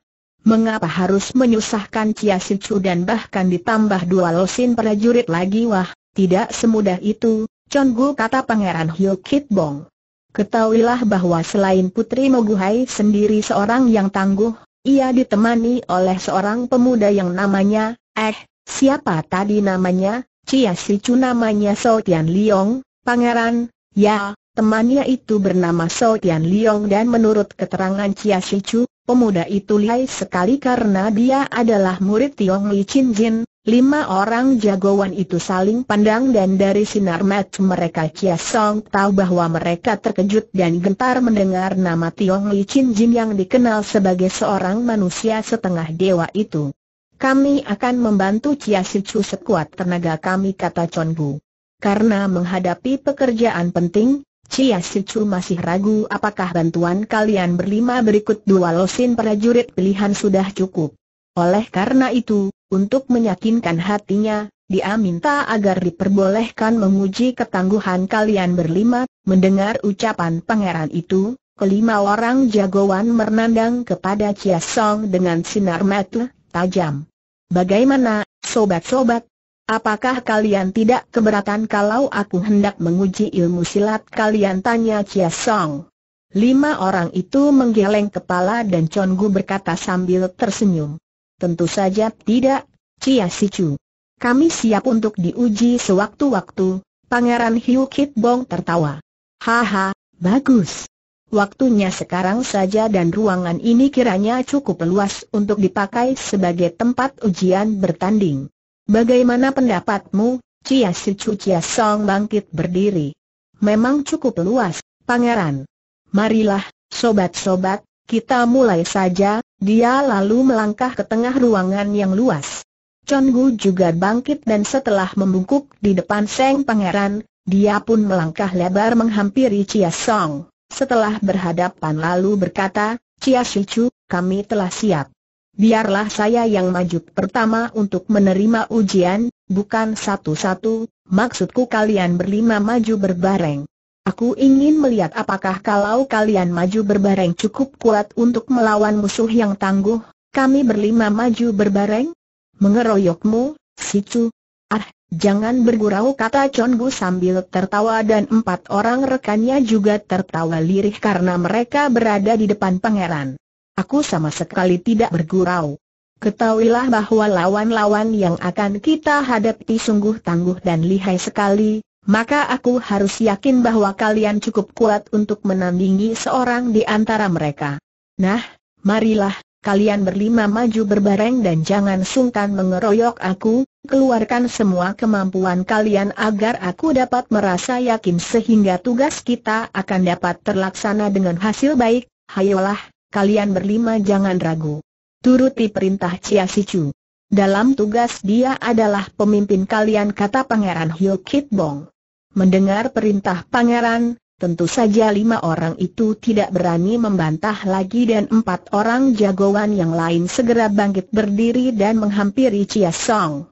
Speaker 1: Mengapa harus menyusahkan Chia si Chu dan bahkan ditambah dua losin prajurit lagi wah, tidak semudah itu, Gu kata Pangeran Hyo Kit Bong. Ketahuilah bahwa selain Putri Moguhai sendiri seorang yang tangguh, ia ditemani oleh seorang pemuda yang namanya, eh, siapa tadi namanya, Chia si Chu namanya So Tian Liong, Pangeran, ya, temannya itu bernama So Tian Liong dan menurut keterangan Chia si Chu, Pemuda itu lihai sekali karena dia adalah murid Tiong Li Chin Jin, Lima orang jagoan itu saling pandang dan dari sinar mata mereka Chia Song tahu bahwa mereka terkejut dan gentar mendengar nama Tiong Li Chin Jin yang dikenal sebagai seorang manusia setengah dewa itu. Kami akan membantu Chia Si Chu sekuat tenaga kami kata Chon Gu. Karena menghadapi pekerjaan penting, Cia Sicu masih ragu apakah bantuan kalian berlima berikut dua losin prajurit pilihan sudah cukup. Oleh karena itu, untuk meyakinkan hatinya, dia minta agar diperbolehkan menguji ketangguhan kalian berlima, mendengar ucapan pangeran itu, kelima orang jagoan menandang kepada Chia Song dengan sinar mata tajam. Bagaimana, sobat-sobat, Apakah kalian tidak keberatan kalau aku hendak menguji ilmu silat kalian? Tanya Chia Song. Lima orang itu menggeleng kepala dan Chon Gu berkata sambil tersenyum. Tentu saja tidak, Chia Sicu. Kami siap untuk diuji sewaktu-waktu, Pangeran Hiu Kit Bong tertawa. Haha, bagus. Waktunya sekarang saja dan ruangan ini kiranya cukup luas untuk dipakai sebagai tempat ujian bertanding. Bagaimana pendapatmu, Cia Sicu Cia Song bangkit berdiri? Memang cukup luas, pangeran. Marilah, sobat-sobat, kita mulai saja, dia lalu melangkah ke tengah ruangan yang luas. Chon Gu juga bangkit dan setelah membungkuk di depan Seng Pangeran, dia pun melangkah lebar menghampiri Cia Song. Setelah berhadapan lalu berkata, Si Sicu, kami telah siap biarlah saya yang maju pertama untuk menerima ujian, bukan satu-satu, maksudku kalian berlima maju berbareng. Aku ingin melihat apakah kalau kalian maju berbareng cukup kuat untuk melawan musuh yang tangguh, kami berlima maju berbareng? Mengeroyokmu, situ Ah, jangan bergurau kata Chonggu sambil tertawa dan empat orang rekannya juga tertawa lirih karena mereka berada di depan pangeran. Aku sama sekali tidak bergurau. Ketahuilah bahwa lawan-lawan yang akan kita hadapi sungguh tangguh dan lihai sekali, maka aku harus yakin bahwa kalian cukup kuat untuk menandingi seorang di antara mereka. Nah, marilah, kalian berlima maju berbareng dan jangan sungkan mengeroyok aku, keluarkan semua kemampuan kalian agar aku dapat merasa yakin sehingga tugas kita akan dapat terlaksana dengan hasil baik, hayolah, kalian berlima jangan ragu. Turuti perintah Cia Sichu. Dalam tugas dia adalah pemimpin kalian kata Pangeran Hyo Kit Bong. Mendengar perintah Pangeran, tentu saja lima orang itu tidak berani membantah lagi dan empat orang jagoan yang lain segera bangkit berdiri dan menghampiri Chia Song.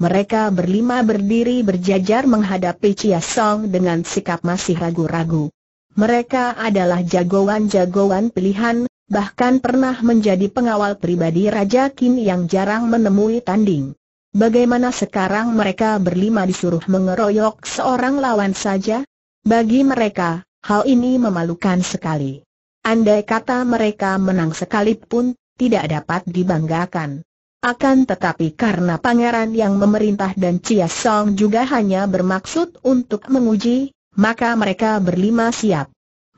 Speaker 1: Mereka berlima berdiri berjajar menghadapi Chia Song dengan sikap masih ragu-ragu. Mereka adalah jagoan-jagoan pilihan, bahkan pernah menjadi pengawal pribadi Raja Kim yang jarang menemui tanding. Bagaimana sekarang mereka berlima disuruh mengeroyok seorang lawan saja? Bagi mereka, hal ini memalukan sekali. Andai kata mereka menang sekalipun, tidak dapat dibanggakan. Akan tetapi karena pangeran yang memerintah dan Chia Song juga hanya bermaksud untuk menguji, maka mereka berlima siap.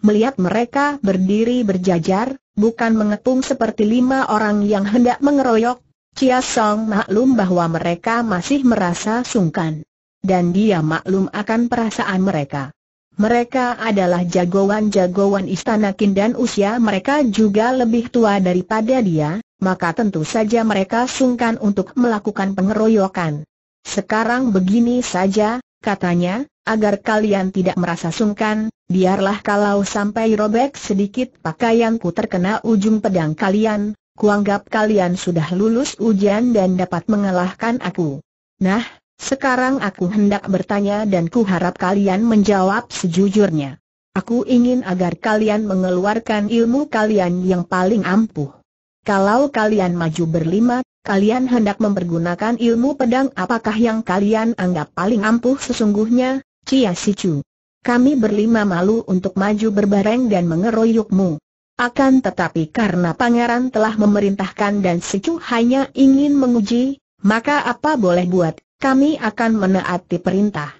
Speaker 1: Melihat mereka berdiri berjajar, bukan mengepung seperti lima orang yang hendak mengeroyok. Chia Song maklum bahwa mereka masih merasa sungkan. Dan dia maklum akan perasaan mereka. Mereka adalah jagoan-jagoan istana Qin dan usia mereka juga lebih tua daripada dia, maka tentu saja mereka sungkan untuk melakukan pengeroyokan. Sekarang begini saja, katanya, Agar kalian tidak merasa sungkan, biarlah kalau sampai robek sedikit pakaianku terkena ujung pedang kalian, kuanggap kalian sudah lulus ujian dan dapat mengalahkan aku. Nah, sekarang aku hendak bertanya dan kuharap kalian menjawab sejujurnya. Aku ingin agar kalian mengeluarkan ilmu kalian yang paling ampuh. Kalau kalian maju berlima, kalian hendak mempergunakan ilmu pedang apakah yang kalian anggap paling ampuh sesungguhnya, Cia Sicu. Kami berlima malu untuk maju berbareng dan mengeroyokmu. Akan tetapi karena pangeran telah memerintahkan dan Sicu hanya ingin menguji, maka apa boleh buat, kami akan menaati perintah.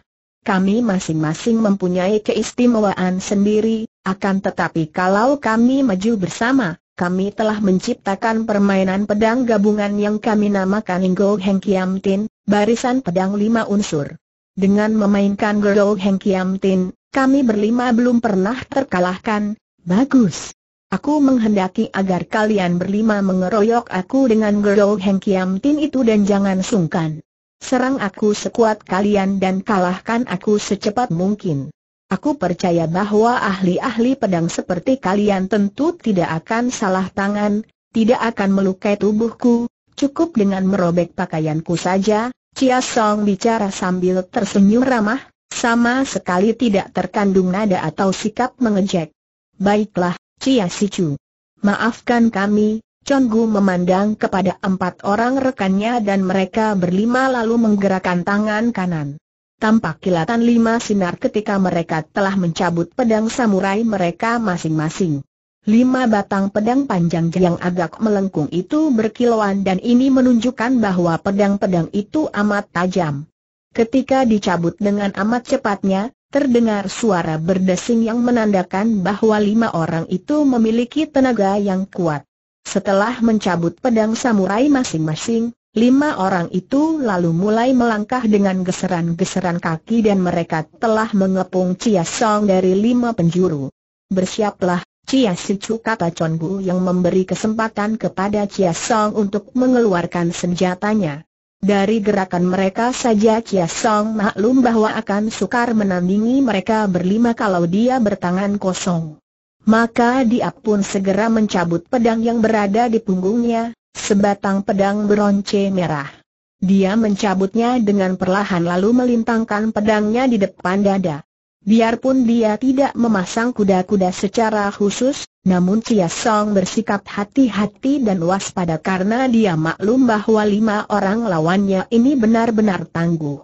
Speaker 1: Kami masing-masing mempunyai keistimewaan sendiri, akan tetapi kalau kami maju bersama, kami telah menciptakan permainan pedang gabungan yang kami namakan Ingo Heng Kiam Tin, barisan pedang lima unsur. Dengan memainkan Gerol Heng Kiam Tin, kami berlima belum pernah terkalahkan, bagus. Aku menghendaki agar kalian berlima mengeroyok aku dengan Gerol Heng Kiam Tin itu dan jangan sungkan. Serang aku sekuat kalian dan kalahkan aku secepat mungkin. Aku percaya bahwa ahli-ahli pedang seperti kalian tentu tidak akan salah tangan, tidak akan melukai tubuhku, cukup dengan merobek pakaianku saja, Chia Song bicara sambil tersenyum ramah, sama sekali tidak terkandung nada atau sikap mengejek. Baiklah, Chia Sichu. Maafkan kami, Chonggu memandang kepada empat orang rekannya dan mereka berlima lalu menggerakkan tangan kanan. Tampak kilatan lima sinar ketika mereka telah mencabut pedang samurai mereka masing-masing. Lima batang pedang panjang yang agak melengkung itu berkilauan dan ini menunjukkan bahwa pedang-pedang itu amat tajam. Ketika dicabut dengan amat cepatnya, terdengar suara berdesing yang menandakan bahwa lima orang itu memiliki tenaga yang kuat. Setelah mencabut pedang samurai masing-masing, lima orang itu lalu mulai melangkah dengan geseran-geseran kaki dan mereka telah mengepung Chia Song dari lima penjuru. Bersiaplah, Chia Sicu kata Chonbu yang memberi kesempatan kepada Chia Song untuk mengeluarkan senjatanya. Dari gerakan mereka saja Chia Song maklum bahwa akan sukar menandingi mereka berlima kalau dia bertangan kosong. Maka dia pun segera mencabut pedang yang berada di punggungnya, sebatang pedang beronce merah. Dia mencabutnya dengan perlahan lalu melintangkan pedangnya di depan dada. Biarpun dia tidak memasang kuda-kuda secara khusus, namun Chia Song bersikap hati-hati dan waspada karena dia maklum bahwa lima orang lawannya ini benar-benar tangguh.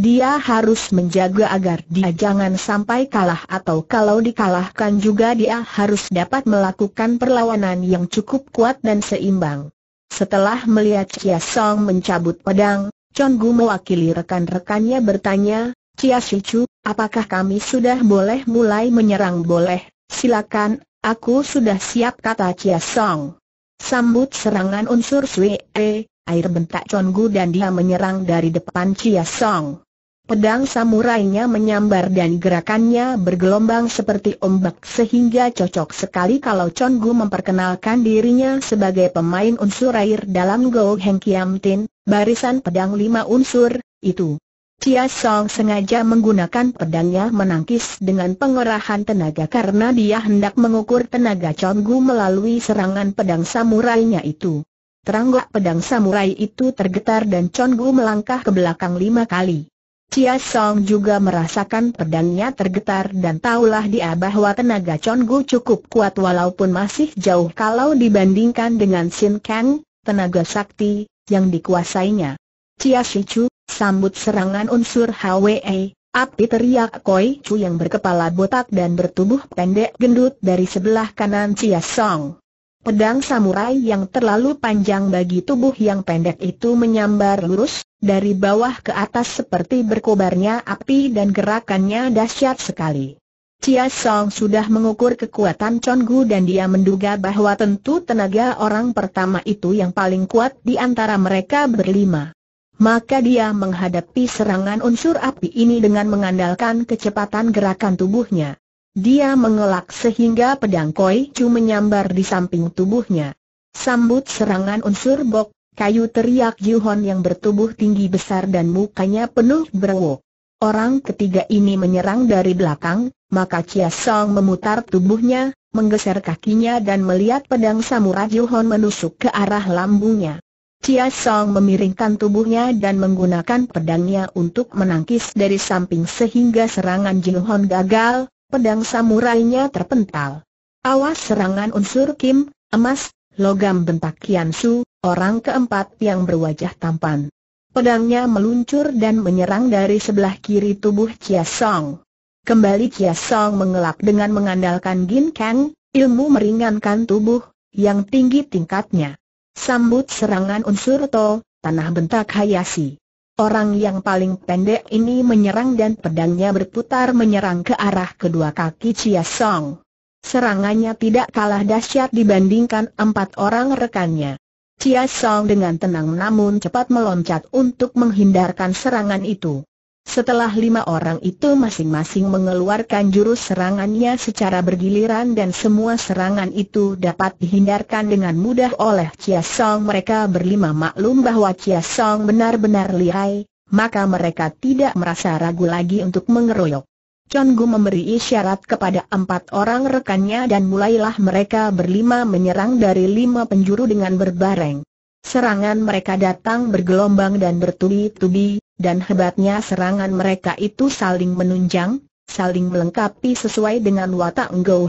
Speaker 1: Dia harus menjaga agar dia jangan sampai kalah atau kalau dikalahkan juga dia harus dapat melakukan perlawanan yang cukup kuat dan seimbang. Setelah melihat Chia Song mencabut pedang, Chong Gu mewakili rekan-rekannya bertanya, Cia Shichu, apakah kami sudah boleh mulai menyerang boleh, silakan, aku sudah siap kata Cia Song. Sambut serangan unsur Sui E, air bentak Chongu dan dia menyerang dari depan Cia Song. Pedang samurainya menyambar dan gerakannya bergelombang seperti ombak sehingga cocok sekali kalau Chon memperkenalkan dirinya sebagai pemain unsur air dalam Go Heng Kiam Tin, barisan pedang lima unsur, itu. Tia Song sengaja menggunakan pedangnya menangkis dengan pengerahan tenaga karena dia hendak mengukur tenaga Chonggu melalui serangan pedang samurainya itu. Teranggak pedang samurai itu tergetar dan Chonggu melangkah ke belakang lima kali. Tia Song juga merasakan pedangnya tergetar dan tahulah dia bahwa tenaga Chonggu cukup kuat walaupun masih jauh kalau dibandingkan dengan Sin Kang, tenaga sakti, yang dikuasainya. Tia Shichu, Sambut serangan unsur HWE, api teriak Koi Chu yang berkepala botak dan bertubuh pendek gendut dari sebelah kanan Chia Song. Pedang samurai yang terlalu panjang bagi tubuh yang pendek itu menyambar lurus, dari bawah ke atas seperti berkobarnya api dan gerakannya dahsyat sekali. Chia Song sudah mengukur kekuatan Chon Gu dan dia menduga bahwa tentu tenaga orang pertama itu yang paling kuat di antara mereka berlima maka dia menghadapi serangan unsur api ini dengan mengandalkan kecepatan gerakan tubuhnya. Dia mengelak sehingga pedang Koi cuma menyambar di samping tubuhnya. Sambut serangan unsur bok, kayu teriak Yuhon yang bertubuh tinggi besar dan mukanya penuh berwo. Orang ketiga ini menyerang dari belakang, maka Chia Song memutar tubuhnya, menggeser kakinya dan melihat pedang samurai Yuhon menusuk ke arah lambungnya. Chia Song memiringkan tubuhnya dan menggunakan pedangnya untuk menangkis dari samping sehingga serangan Jin Hon gagal, pedang samurainya terpental. Awas serangan unsur Kim, emas, logam bentak Kian Su, orang keempat yang berwajah tampan. Pedangnya meluncur dan menyerang dari sebelah kiri tubuh Chia Song. Kembali Chia Song mengelak dengan mengandalkan Gin Kang, ilmu meringankan tubuh, yang tinggi tingkatnya. Sambut serangan unsur to, tanah bentak Hayashi. Orang yang paling pendek ini menyerang dan pedangnya berputar menyerang ke arah kedua kaki Chia Song. Serangannya tidak kalah dahsyat dibandingkan empat orang rekannya. Chia Song dengan tenang namun cepat meloncat untuk menghindarkan serangan itu. Setelah lima orang itu masing-masing mengeluarkan jurus serangannya secara bergiliran dan semua serangan itu dapat dihindarkan dengan mudah oleh Chia Song mereka berlima maklum bahwa Chia Song benar-benar lihai, maka mereka tidak merasa ragu lagi untuk mengeroyok. Chon memberi isyarat kepada empat orang rekannya dan mulailah mereka berlima menyerang dari lima penjuru dengan berbareng. Serangan mereka datang bergelombang dan bertubi-tubi, dan hebatnya serangan mereka itu saling menunjang, saling melengkapi sesuai dengan watak Go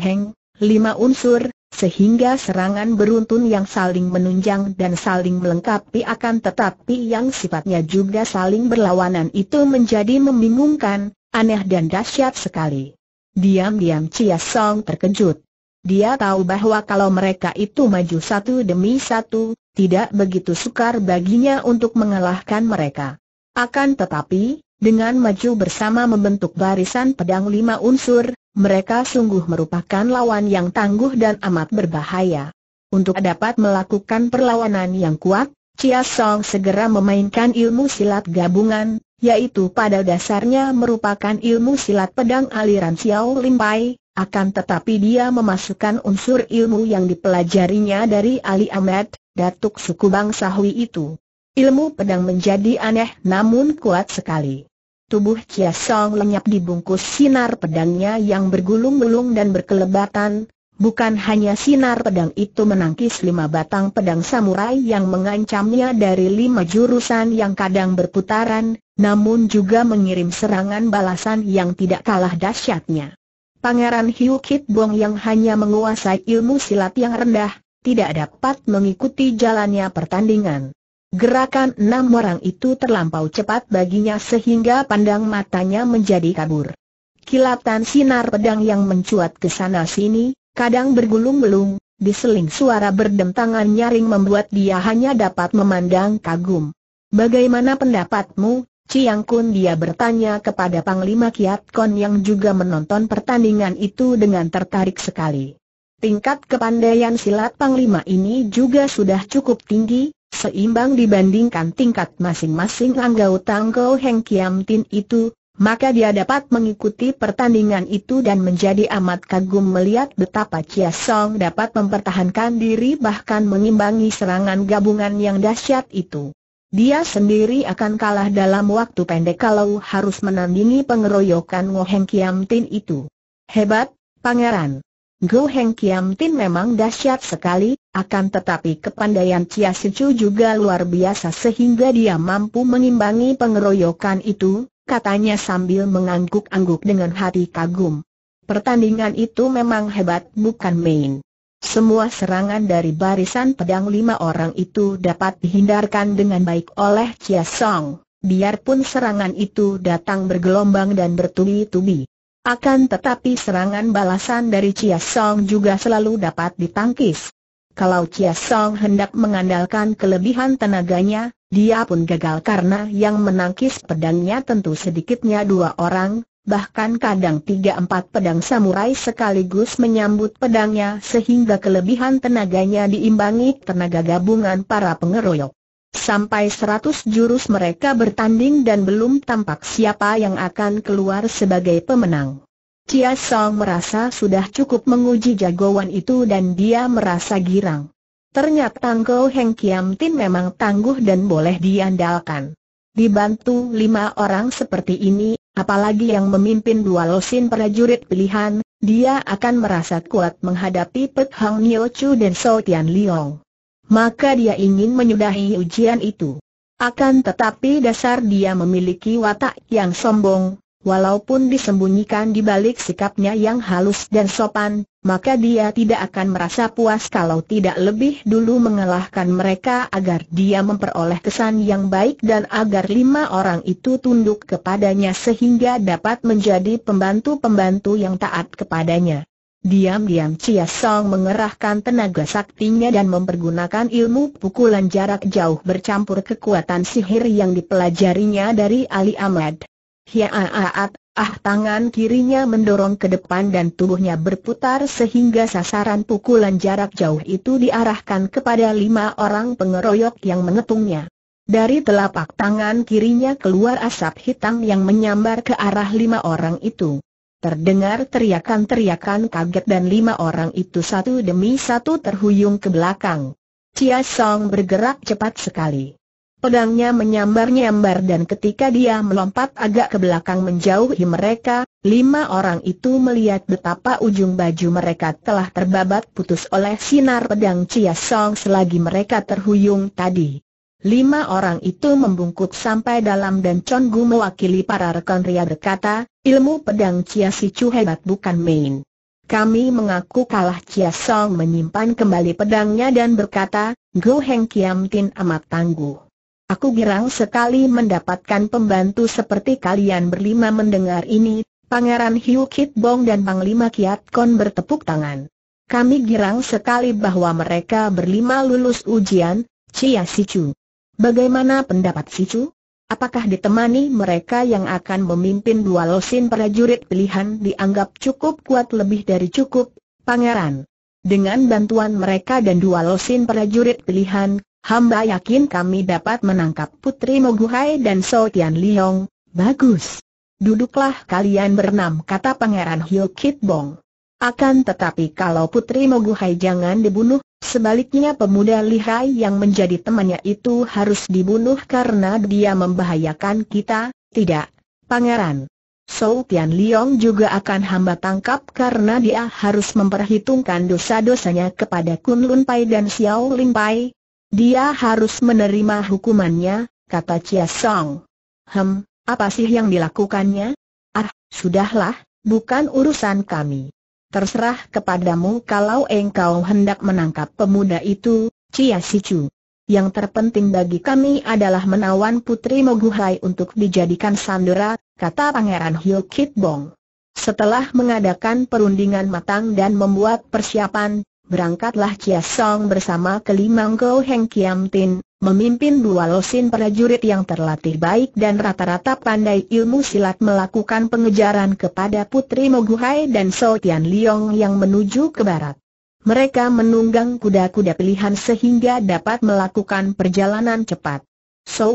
Speaker 1: lima unsur, sehingga serangan beruntun yang saling menunjang dan saling melengkapi akan tetapi yang sifatnya juga saling berlawanan itu menjadi membingungkan, aneh dan dahsyat sekali. Diam-diam Chia Song terkejut. Dia tahu bahwa kalau mereka itu maju satu demi satu, tidak begitu sukar baginya untuk mengalahkan mereka. Akan tetapi, dengan maju bersama membentuk barisan pedang lima unsur, mereka sungguh merupakan lawan yang tangguh dan amat berbahaya. Untuk dapat melakukan perlawanan yang kuat, Chia Song segera memainkan ilmu silat gabungan, yaitu pada dasarnya merupakan ilmu silat pedang aliran Xiao Limpai, akan tetapi dia memasukkan unsur ilmu yang dipelajarinya dari Ali Ahmed, datuk suku bangsa Hui itu. Ilmu pedang menjadi aneh namun kuat sekali. Tubuh Chia Song lenyap dibungkus sinar pedangnya yang bergulung-gulung dan berkelebatan, bukan hanya sinar pedang itu menangkis lima batang pedang samurai yang mengancamnya dari lima jurusan yang kadang berputaran, namun juga mengirim serangan balasan yang tidak kalah dahsyatnya. Pangeran Hiu Kit Bong yang hanya menguasai ilmu silat yang rendah, tidak dapat mengikuti jalannya pertandingan. Gerakan enam orang itu terlampau cepat baginya sehingga pandang matanya menjadi kabur. Kilatan sinar pedang yang mencuat ke sana sini, kadang bergulung-gulung, diseling suara berdentangan nyaring membuat dia hanya dapat memandang kagum. Bagaimana pendapatmu, Ciang Kun dia bertanya kepada Panglima Kiat Kon yang juga menonton pertandingan itu dengan tertarik sekali. Tingkat kepandaian silat Panglima ini juga sudah cukup tinggi, seimbang dibandingkan tingkat masing-masing anggota Tangko Heng Kiam Tin itu, maka dia dapat mengikuti pertandingan itu dan menjadi amat kagum melihat betapa Chia Song dapat mempertahankan diri bahkan mengimbangi serangan gabungan yang dahsyat itu. Dia sendiri akan kalah dalam waktu pendek kalau harus menandingi pengeroyokan Heng Kiam Tin itu. Hebat, pangeran. Go Heng Kiam Tin memang dahsyat sekali, akan tetapi kepandaian Chia Sicu juga luar biasa sehingga dia mampu mengimbangi pengeroyokan itu, katanya sambil mengangguk-angguk dengan hati kagum. Pertandingan itu memang hebat bukan main. Semua serangan dari barisan pedang lima orang itu dapat dihindarkan dengan baik oleh Chia Song, biarpun serangan itu datang bergelombang dan bertubi-tubi. Akan tetapi serangan balasan dari Chia Song juga selalu dapat ditangkis. Kalau Chia Song hendak mengandalkan kelebihan tenaganya, dia pun gagal karena yang menangkis pedangnya tentu sedikitnya dua orang, bahkan kadang tiga empat pedang samurai sekaligus menyambut pedangnya sehingga kelebihan tenaganya diimbangi tenaga gabungan para pengeroyok. Sampai seratus jurus mereka bertanding dan belum tampak siapa yang akan keluar sebagai pemenang. Chia Song merasa sudah cukup menguji jagoan itu dan dia merasa girang. Ternyata Kau Heng Kiam Tin memang tangguh dan boleh diandalkan. Dibantu lima orang seperti ini, apalagi yang memimpin dua losin prajurit pilihan, dia akan merasa kuat menghadapi Pek Hang Nio Chu dan So Tian Liong maka dia ingin menyudahi ujian itu. Akan tetapi dasar dia memiliki watak yang sombong, walaupun disembunyikan di balik sikapnya yang halus dan sopan, maka dia tidak akan merasa puas kalau tidak lebih dulu mengalahkan mereka agar dia memperoleh kesan yang baik dan agar lima orang itu tunduk kepadanya sehingga dapat menjadi pembantu-pembantu yang taat kepadanya. Diam-diam Chia Song mengerahkan tenaga saktinya dan mempergunakan ilmu pukulan jarak jauh bercampur kekuatan sihir yang dipelajarinya dari Ali Ahmad. Hiaaat, ah tangan kirinya mendorong ke depan dan tubuhnya berputar sehingga sasaran pukulan jarak jauh itu diarahkan kepada lima orang pengeroyok yang mengepungnya. Dari telapak tangan kirinya keluar asap hitam yang menyambar ke arah lima orang itu. Terdengar teriakan-teriakan kaget dan lima orang itu satu demi satu terhuyung ke belakang. Chia Song bergerak cepat sekali. Pedangnya menyambar-nyambar dan ketika dia melompat agak ke belakang menjauhi mereka, lima orang itu melihat betapa ujung baju mereka telah terbabat putus oleh sinar pedang Chia Song selagi mereka terhuyung tadi. Lima orang itu membungkuk sampai dalam dan Chon Gu mewakili para rekan Ria berkata, ilmu pedang Chia Si Chu hebat bukan main. Kami mengaku kalah Chia Song menyimpan kembali pedangnya dan berkata, Gu Heng Kiam Tin amat tangguh. Aku girang sekali mendapatkan pembantu seperti kalian berlima mendengar ini, Pangeran Hiu Kit Bong dan Panglima Kiat Kon bertepuk tangan. Kami girang sekali bahwa mereka berlima lulus ujian, Chia Si Chu. Bagaimana pendapat si Chu? Apakah ditemani mereka yang akan memimpin dua losin prajurit pilihan dianggap cukup kuat lebih dari cukup, pangeran? Dengan bantuan mereka dan dua losin prajurit pilihan, hamba yakin kami dapat menangkap Putri Moguhai dan So Tian Liong, bagus. Duduklah kalian berenam, kata pangeran Hyo Kit Bong. Akan tetapi kalau Putri Moguhai jangan dibunuh, sebaliknya pemuda lihai yang menjadi temannya itu harus dibunuh karena dia membahayakan kita, tidak, pangeran. Sou Tian Liong juga akan hamba tangkap karena dia harus memperhitungkan dosa-dosanya kepada Kun Lun Pai dan Xiao Ling Pai. Dia harus menerima hukumannya, kata Chia Song. Hem, apa sih yang dilakukannya? Ah, sudahlah, bukan urusan kami terserah kepadamu kalau engkau hendak menangkap pemuda itu, Cia Sicu. Yang terpenting bagi kami adalah menawan Putri Moguhai untuk dijadikan sandera, kata Pangeran Hyo Kit Bong. Setelah mengadakan perundingan matang dan membuat persiapan, berangkatlah Chia Song bersama kelima Go Heng Kiam Tin, Memimpin dua losin prajurit yang terlatih baik dan rata-rata pandai ilmu silat melakukan pengejaran kepada Putri Moguhai dan Sotian Liong yang menuju ke barat. Mereka menunggang kuda-kuda pilihan sehingga dapat melakukan perjalanan cepat.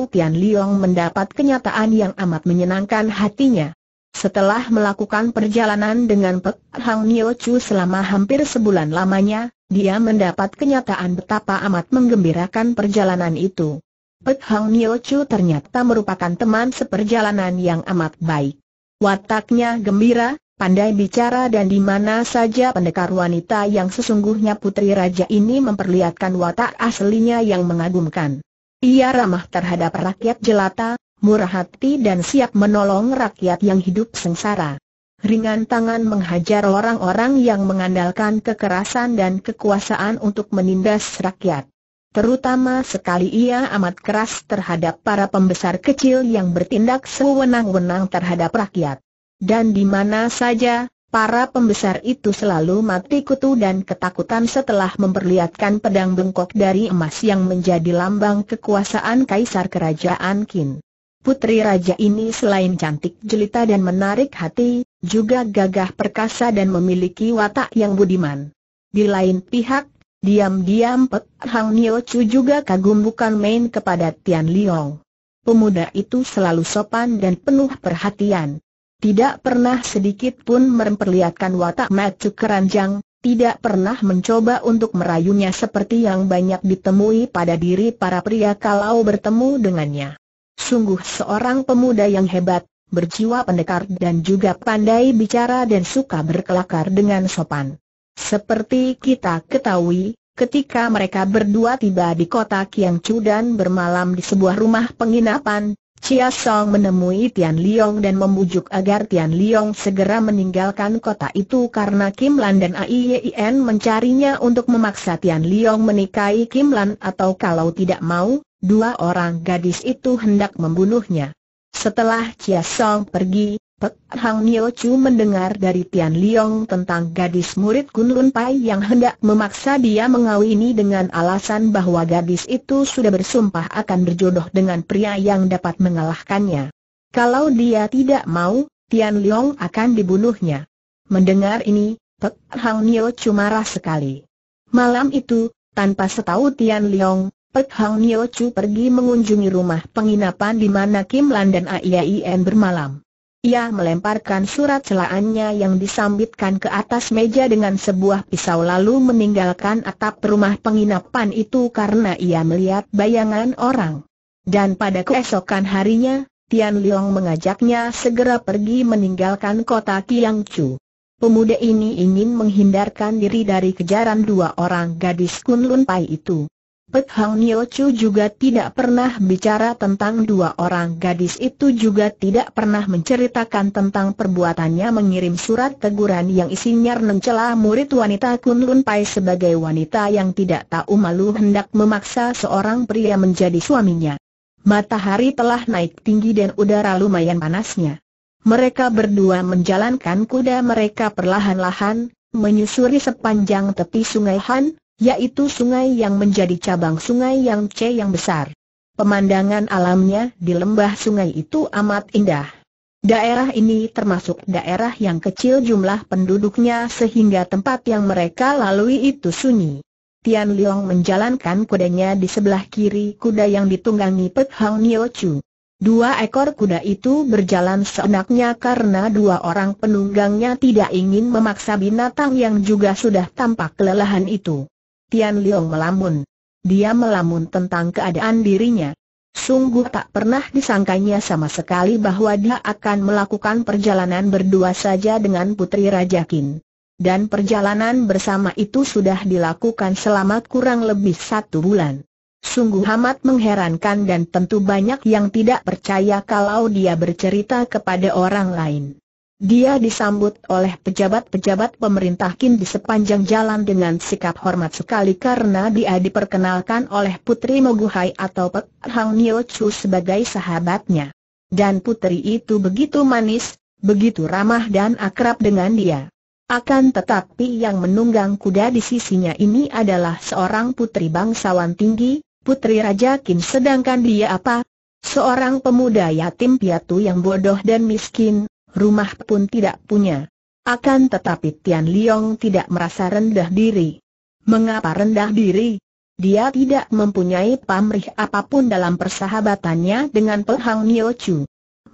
Speaker 1: Tian Liong mendapat kenyataan yang amat menyenangkan hatinya. Setelah melakukan perjalanan dengan Pek Hang Nio Chu selama hampir sebulan lamanya, dia mendapat kenyataan betapa amat menggembirakan perjalanan itu. Pek Hang Nio Chu ternyata merupakan teman seperjalanan yang amat baik. Wataknya gembira, pandai bicara dan di mana saja pendekar wanita yang sesungguhnya putri raja ini memperlihatkan watak aslinya yang mengagumkan. Ia ramah terhadap rakyat jelata, murah hati dan siap menolong rakyat yang hidup sengsara ringan tangan menghajar orang-orang yang mengandalkan kekerasan dan kekuasaan untuk menindas rakyat. Terutama sekali ia amat keras terhadap para pembesar kecil yang bertindak sewenang-wenang terhadap rakyat. Dan di mana saja, para pembesar itu selalu mati kutu dan ketakutan setelah memperlihatkan pedang bengkok dari emas yang menjadi lambang kekuasaan Kaisar Kerajaan Qin. Putri Raja ini selain cantik jelita dan menarik hati, juga gagah perkasa dan memiliki watak yang budiman. Di lain pihak, diam-diam Pek Hang Nio Chu juga kagum bukan main kepada Tian Liong. Pemuda itu selalu sopan dan penuh perhatian. Tidak pernah sedikit pun memperlihatkan watak Matu keranjang, tidak pernah mencoba untuk merayunya seperti yang banyak ditemui pada diri para pria kalau bertemu dengannya. Sungguh seorang pemuda yang hebat, berjiwa pendekar dan juga pandai bicara dan suka berkelakar dengan sopan. Seperti kita ketahui, ketika mereka berdua tiba di kota Kiangcu dan bermalam di sebuah rumah penginapan, Chia Song menemui Tian Liong dan membujuk agar Tian Liong segera meninggalkan kota itu karena Kim Lan dan Aiyen mencarinya untuk memaksa Tian Liong menikahi Kim Lan atau kalau tidak mau, dua orang gadis itu hendak membunuhnya. Setelah Chia Song pergi, Pek Hang Nio Chu mendengar dari Tian Liong tentang gadis murid Kun Lun Pai yang hendak memaksa dia mengawini dengan alasan bahwa gadis itu sudah bersumpah akan berjodoh dengan pria yang dapat mengalahkannya. Kalau dia tidak mau, Tian Liong akan dibunuhnya. Mendengar ini, Pek Hang Nio Chu marah sekali. Malam itu, tanpa setahu Tian Liong, Pek Hang Nio Chu pergi mengunjungi rumah penginapan di mana Kim Lan dan AIAIN bermalam. Ia melemparkan surat celaannya yang disambitkan ke atas meja dengan sebuah pisau lalu meninggalkan atap rumah penginapan itu karena ia melihat bayangan orang. Dan pada keesokan harinya, Tian Liang mengajaknya segera pergi meninggalkan kota Chu. Pemuda ini ingin menghindarkan diri dari kejaran dua orang gadis Kunlun Pai itu. Pek Hang Nio Chu juga tidak pernah bicara tentang dua orang gadis itu juga tidak pernah menceritakan tentang perbuatannya mengirim surat teguran yang isinya mencela murid wanita Kun Lun Pai sebagai wanita yang tidak tahu malu hendak memaksa seorang pria menjadi suaminya. Matahari telah naik tinggi dan udara lumayan panasnya. Mereka berdua menjalankan kuda mereka perlahan-lahan, menyusuri sepanjang tepi sungai Han, yaitu sungai yang menjadi cabang sungai yang C yang besar. Pemandangan alamnya di lembah sungai itu amat indah. Daerah ini termasuk daerah yang kecil jumlah penduduknya sehingga tempat yang mereka lalui itu sunyi. Tian Liang menjalankan kudanya di sebelah kiri kuda yang ditunggangi Pek Hang Nio Chu. Dua ekor kuda itu berjalan seenaknya karena dua orang penunggangnya tidak ingin memaksa binatang yang juga sudah tampak kelelahan itu. Tian Liong melamun. Dia melamun tentang keadaan dirinya. Sungguh tak pernah disangkanya sama sekali bahwa dia akan melakukan perjalanan berdua saja dengan Putri Raja Qin. Dan perjalanan bersama itu sudah dilakukan selama kurang lebih satu bulan. Sungguh amat mengherankan dan tentu banyak yang tidak percaya kalau dia bercerita kepada orang lain. Dia disambut oleh pejabat-pejabat pemerintah Kim di sepanjang jalan dengan sikap hormat sekali karena dia diperkenalkan oleh Putri Moguhai atau Pek Hang Nio Chu sebagai sahabatnya. Dan putri itu begitu manis, begitu ramah dan akrab dengan dia. Akan tetapi yang menunggang kuda di sisinya ini adalah seorang putri bangsawan tinggi, putri Raja Kim sedangkan dia apa? Seorang pemuda yatim piatu yang bodoh dan miskin, rumah pun tidak punya. Akan tetapi Tian Liong tidak merasa rendah diri. Mengapa rendah diri? Dia tidak mempunyai pamrih apapun dalam persahabatannya dengan Pehang Nio Chu.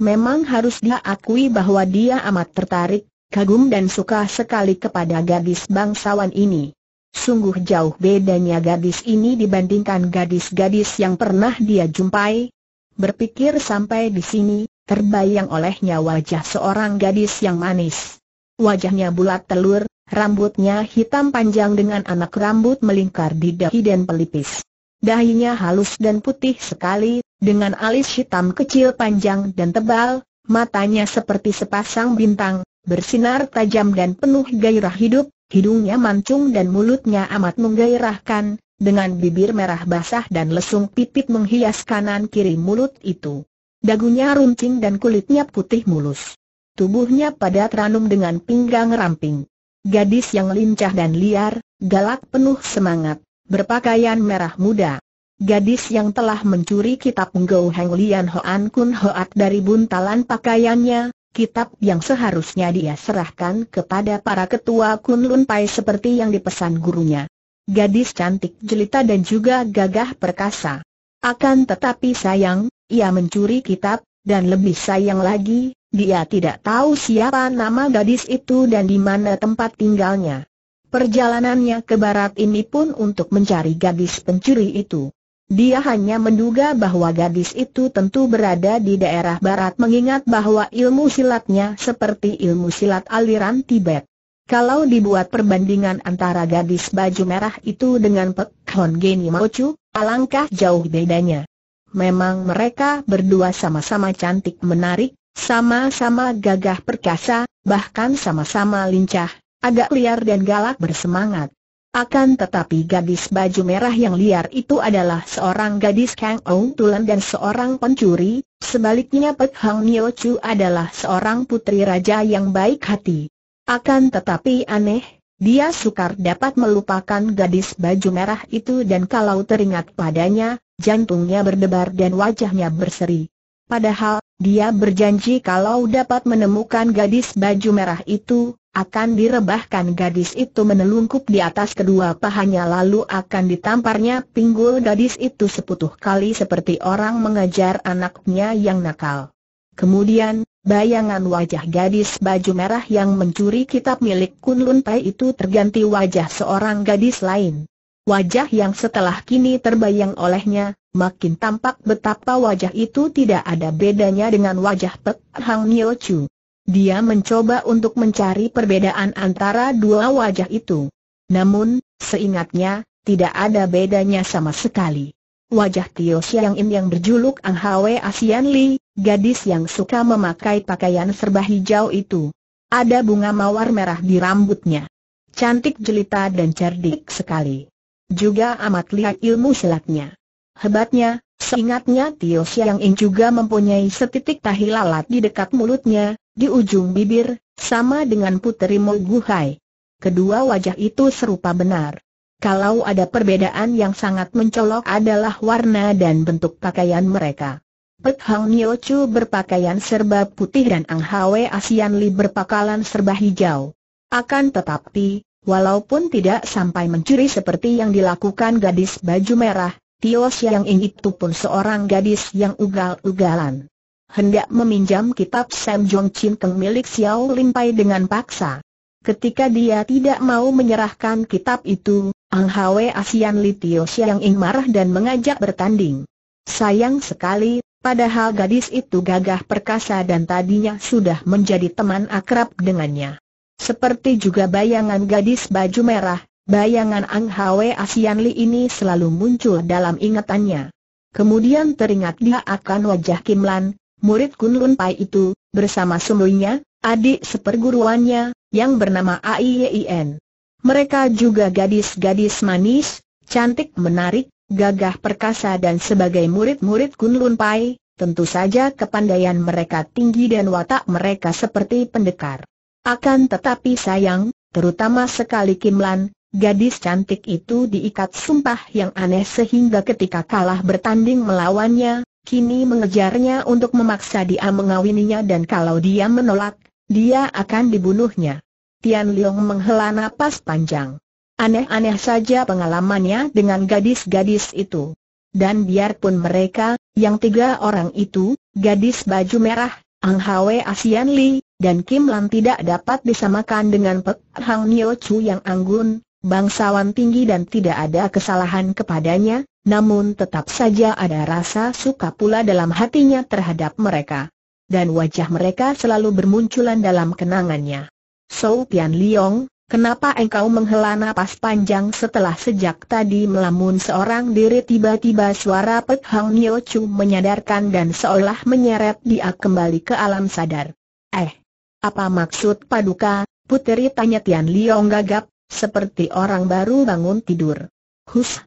Speaker 1: Memang harus dia akui bahwa dia amat tertarik, kagum dan suka sekali kepada gadis bangsawan ini. Sungguh jauh bedanya gadis ini dibandingkan gadis-gadis yang pernah dia jumpai. Berpikir sampai di sini, terbayang olehnya wajah seorang gadis yang manis. Wajahnya bulat telur, rambutnya hitam panjang dengan anak rambut melingkar di dahi dan pelipis. Dahinya halus dan putih sekali, dengan alis hitam kecil panjang dan tebal, matanya seperti sepasang bintang, bersinar tajam dan penuh gairah hidup, hidungnya mancung dan mulutnya amat menggairahkan, dengan bibir merah basah dan lesung pipit menghias kanan-kiri mulut itu. Dagunya runcing dan kulitnya putih mulus. Tubuhnya padat ranum dengan pinggang ramping. Gadis yang lincah dan liar, galak penuh semangat, berpakaian merah muda. Gadis yang telah mencuri kitab Ngou Heng Lian Hoan Kun Hoat dari buntalan pakaiannya, kitab yang seharusnya dia serahkan kepada para ketua Kun Lun Pai seperti yang dipesan gurunya. Gadis cantik jelita dan juga gagah perkasa. Akan tetapi sayang, ia mencuri kitab, dan lebih sayang lagi, dia tidak tahu siapa nama gadis itu dan di mana tempat tinggalnya. Perjalanannya ke barat ini pun untuk mencari gadis pencuri itu. Dia hanya menduga bahwa gadis itu tentu berada di daerah barat mengingat bahwa ilmu silatnya seperti ilmu silat aliran Tibet. Kalau dibuat perbandingan antara gadis baju merah itu dengan Pek Hon Geni Mochu, alangkah jauh bedanya. Memang mereka berdua sama-sama cantik menarik, sama-sama gagah perkasa, bahkan sama-sama lincah, agak liar dan galak bersemangat. Akan tetapi gadis baju merah yang liar itu adalah seorang gadis Kang Ong Tulen dan seorang pencuri, sebaliknya Pek Hang Nio Chu adalah seorang putri raja yang baik hati. Akan tetapi aneh, dia sukar dapat melupakan gadis baju merah itu dan kalau teringat padanya, jantungnya berdebar dan wajahnya berseri. Padahal, dia berjanji kalau dapat menemukan gadis baju merah itu, akan direbahkan gadis itu menelungkup di atas kedua pahanya lalu akan ditamparnya pinggul gadis itu seputuh kali seperti orang mengajar anaknya yang nakal. Kemudian, Bayangan wajah gadis baju merah yang mencuri kitab milik Kun Lun Tai itu terganti wajah seorang gadis lain. Wajah yang setelah kini terbayang olehnya, makin tampak betapa wajah itu tidak ada bedanya dengan wajah Pek Hang Nyo Chu. Dia mencoba untuk mencari perbedaan antara dua wajah itu. Namun, seingatnya, tidak ada bedanya sama sekali. Wajah Tio Im yang berjuluk Ang Hwe Asian Li, gadis yang suka memakai pakaian serba hijau itu. Ada bunga mawar merah di rambutnya. Cantik jelita dan cerdik sekali. Juga amat lihat ilmu silatnya. Hebatnya, seingatnya Tio Siang Im juga mempunyai setitik tahi lalat di dekat mulutnya, di ujung bibir, sama dengan Puteri Guhai. Kedua wajah itu serupa benar. Kalau ada perbedaan yang sangat mencolok adalah warna dan bentuk pakaian mereka. Pek Hang Nyo Chu berpakaian serba putih dan Ang Hwe Asian Li berpakaian serba hijau. Akan tetapi, walaupun tidak sampai mencuri seperti yang dilakukan gadis baju merah, Tio yang Ing itu pun seorang gadis yang ugal-ugalan. Hendak meminjam kitab Sam Jong Chin Keng milik Xiao Limpai dengan paksa. Ketika dia tidak mau menyerahkan kitab itu, Ang Hwe Asian Litio Siang Ing marah dan mengajak bertanding. Sayang sekali, padahal gadis itu gagah perkasa dan tadinya sudah menjadi teman akrab dengannya. Seperti juga bayangan gadis baju merah, bayangan Ang Hwe Asian Li ini selalu muncul dalam ingatannya. Kemudian teringat dia akan wajah Kim Lan, murid Kun Lun Pai itu, bersama semuanya, adik seperguruannya, yang bernama AIYIN. Mereka juga gadis-gadis manis, cantik menarik, gagah perkasa dan sebagai murid-murid Kunlun Pai, tentu saja kepandaian mereka tinggi dan watak mereka seperti pendekar. Akan tetapi sayang, terutama sekali Kim Lan, gadis cantik itu diikat sumpah yang aneh sehingga ketika kalah bertanding melawannya, kini mengejarnya untuk memaksa dia mengawininya dan kalau dia menolak, dia akan dibunuhnya. Tian Liang menghela napas panjang. Aneh-aneh saja pengalamannya dengan gadis-gadis itu. Dan biarpun mereka, yang tiga orang itu, gadis baju merah, Ang Hwe Asian Li, dan Kim Lan tidak dapat disamakan dengan Pek Hang Nio Chu yang anggun, bangsawan tinggi dan tidak ada kesalahan kepadanya, namun tetap saja ada rasa suka pula dalam hatinya terhadap mereka. Dan wajah mereka selalu bermunculan dalam kenangannya. Sou Tian Liong, kenapa engkau menghela nafas panjang setelah sejak tadi melamun seorang diri tiba-tiba suara Pek Hang Nyo Chu menyadarkan dan seolah menyeret dia kembali ke alam sadar. Eh, apa maksud paduka? Puteri tanya Tian Liong gagap, seperti orang baru bangun tidur. Hus,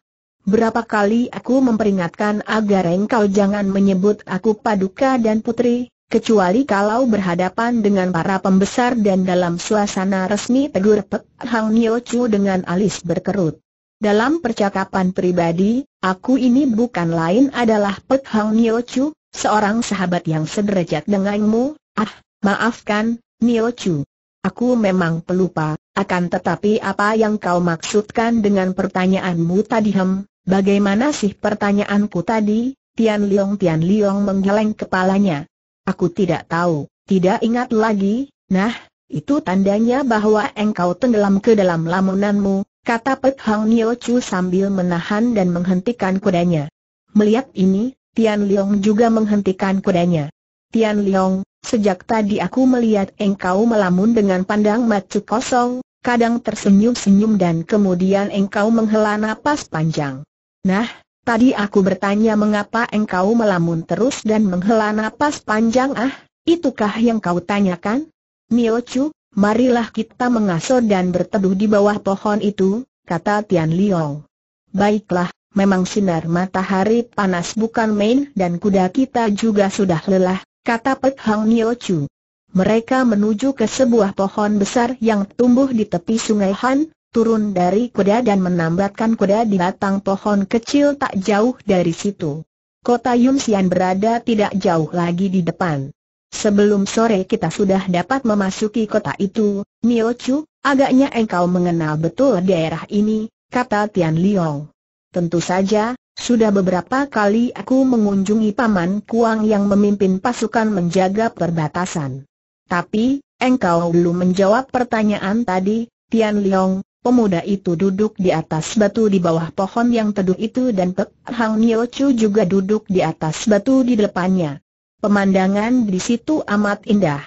Speaker 1: berapa kali aku memperingatkan agar engkau jangan menyebut aku paduka dan putri, kecuali kalau berhadapan dengan para pembesar dan dalam suasana resmi tegur Pek Hang Nio Chu dengan alis berkerut. Dalam percakapan pribadi, aku ini bukan lain adalah Pek Hang Nio Chu, seorang sahabat yang sederajat denganmu, ah, maafkan, Nio Chu. Aku memang pelupa, akan tetapi apa yang kau maksudkan dengan pertanyaanmu tadi hem, bagaimana sih pertanyaanku tadi? Tian Liong Tian Liong menggeleng kepalanya. Aku tidak tahu, tidak ingat lagi, nah, itu tandanya bahwa engkau tenggelam ke dalam lamunanmu, kata Pek Hang Nio Chu sambil menahan dan menghentikan kudanya. Melihat ini, Tian Liang juga menghentikan kudanya. Tian Liang, sejak tadi aku melihat engkau melamun dengan pandang macu kosong, kadang tersenyum-senyum dan kemudian engkau menghela napas panjang. Nah, Tadi aku bertanya mengapa engkau melamun terus dan menghela napas panjang ah, itukah yang kau tanyakan? Nio Chu, marilah kita mengaso dan berteduh di bawah pohon itu, kata Tian Liong. Baiklah, memang sinar matahari panas bukan main dan kuda kita juga sudah lelah, kata Pek Hang Nio Chu. Mereka menuju ke sebuah pohon besar yang tumbuh di tepi sungai Han, turun dari kuda dan menambatkan kuda di batang pohon kecil tak jauh dari situ. Kota Yunxian berada tidak jauh lagi di depan. Sebelum sore kita sudah dapat memasuki kota itu, Nio Chu, agaknya engkau mengenal betul daerah ini, kata Tian Liong. Tentu saja, sudah beberapa kali aku mengunjungi Paman Kuang yang memimpin pasukan menjaga perbatasan. Tapi, engkau belum menjawab pertanyaan tadi, Tian Liong, Pemuda itu duduk di atas batu di bawah pohon yang teduh itu dan Pek Hang Nio Chu juga duduk di atas batu di depannya. Pemandangan di situ amat indah.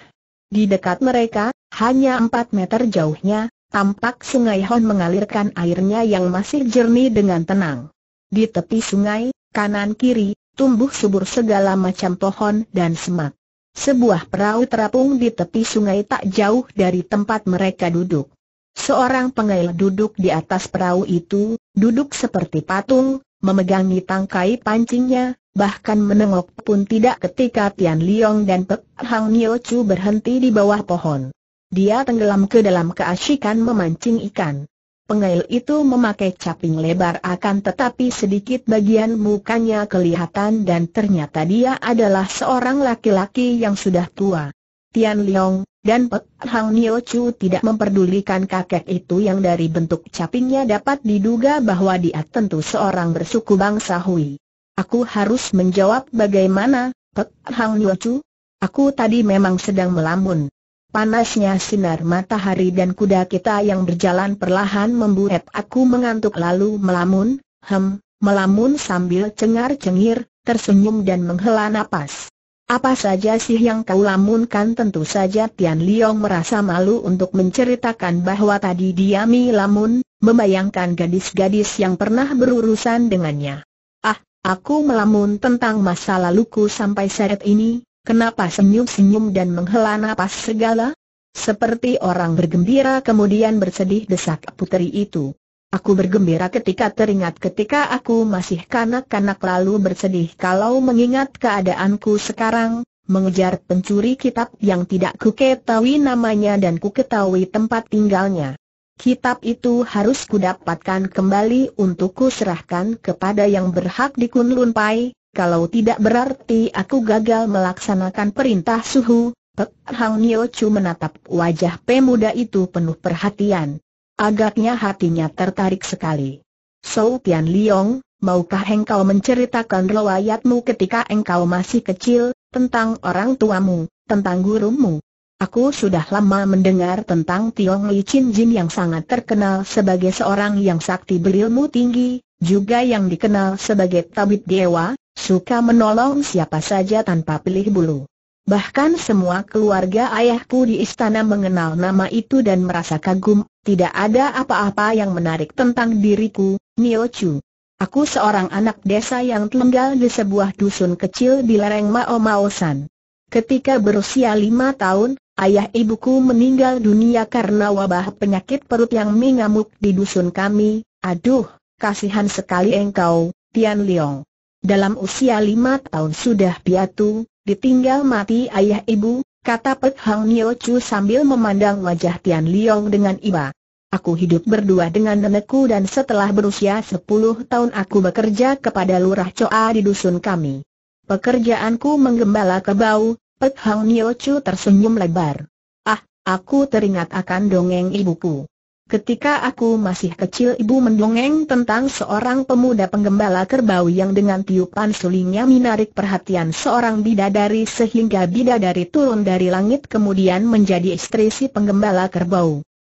Speaker 1: Di dekat mereka, hanya 4 meter jauhnya, tampak sungai Hon mengalirkan airnya yang masih jernih dengan tenang. Di tepi sungai, kanan-kiri, tumbuh subur segala macam pohon dan semak. Sebuah perahu terapung di tepi sungai tak jauh dari tempat mereka duduk. Seorang pengail duduk di atas perahu itu, duduk seperti patung, memegangi tangkai pancingnya, bahkan menengok pun tidak ketika Tian Liong dan Pek Hang Nio Chu berhenti di bawah pohon. Dia tenggelam ke dalam keasikan memancing ikan. Pengail itu memakai caping lebar akan tetapi sedikit bagian mukanya kelihatan dan ternyata dia adalah seorang laki-laki yang sudah tua. Tian Liong, dan Pek Hang Nio Chu tidak memperdulikan kakek itu yang dari bentuk capingnya dapat diduga bahwa dia tentu seorang bersuku bangsa Hui. Aku harus menjawab bagaimana, Pek Hang Nio Chu? Aku tadi memang sedang melamun. Panasnya sinar matahari dan kuda kita yang berjalan perlahan membuat aku mengantuk lalu melamun, hem, melamun sambil cengar-cengir, tersenyum dan menghela napas. Apa saja sih yang kau lamunkan tentu saja Tian Liong merasa malu untuk menceritakan bahwa tadi dia lamun, membayangkan gadis-gadis yang pernah berurusan dengannya. Ah, aku melamun tentang masa laluku sampai seret ini, kenapa senyum-senyum dan menghela napas segala? Seperti orang bergembira kemudian bersedih desak putri itu. Aku bergembira ketika teringat ketika aku masih kanak-kanak lalu bersedih kalau mengingat keadaanku sekarang, mengejar pencuri kitab yang tidak kuketahui namanya dan kuketahui tempat tinggalnya. Kitab itu harus kudapatkan kembali untuk kuserahkan kepada yang berhak di Kunlun Pai, kalau tidak berarti aku gagal melaksanakan perintah suhu. Pek Hang Nio Chu menatap wajah pemuda itu penuh perhatian. Agaknya hatinya tertarik sekali. Sou Tian Liong, maukah engkau menceritakan riwayatmu ketika engkau masih kecil, tentang orang tuamu, tentang gurumu? Aku sudah lama mendengar tentang Tiong Li Chin Jin yang sangat terkenal sebagai seorang yang sakti berilmu tinggi, juga yang dikenal sebagai tabib dewa, suka menolong siapa saja tanpa pilih bulu. Bahkan semua keluarga ayahku di istana mengenal nama itu dan merasa kagum, tidak ada apa-apa yang menarik tentang diriku, Nio Chu. Aku seorang anak desa yang tinggal di sebuah dusun kecil di lereng Mao San. Ketika berusia lima tahun, ayah ibuku meninggal dunia karena wabah penyakit perut yang mengamuk di dusun kami. Aduh, kasihan sekali engkau, Tian Liong. Dalam usia lima tahun sudah piatu, Ditinggal mati ayah ibu, kata Pek Hang Nio Chu sambil memandang wajah Tian Liong dengan iba. Aku hidup berdua dengan nenekku dan setelah berusia 10 tahun aku bekerja kepada lurah Coa di dusun kami. Pekerjaanku menggembala kebau, Pek Hang Nio Chu tersenyum lebar. Ah, aku teringat akan dongeng ibuku. Ketika aku masih kecil ibu mendongeng tentang seorang pemuda penggembala kerbau yang dengan tiupan sulingnya menarik perhatian seorang bidadari sehingga bidadari turun dari langit kemudian menjadi istri si penggembala kerbau.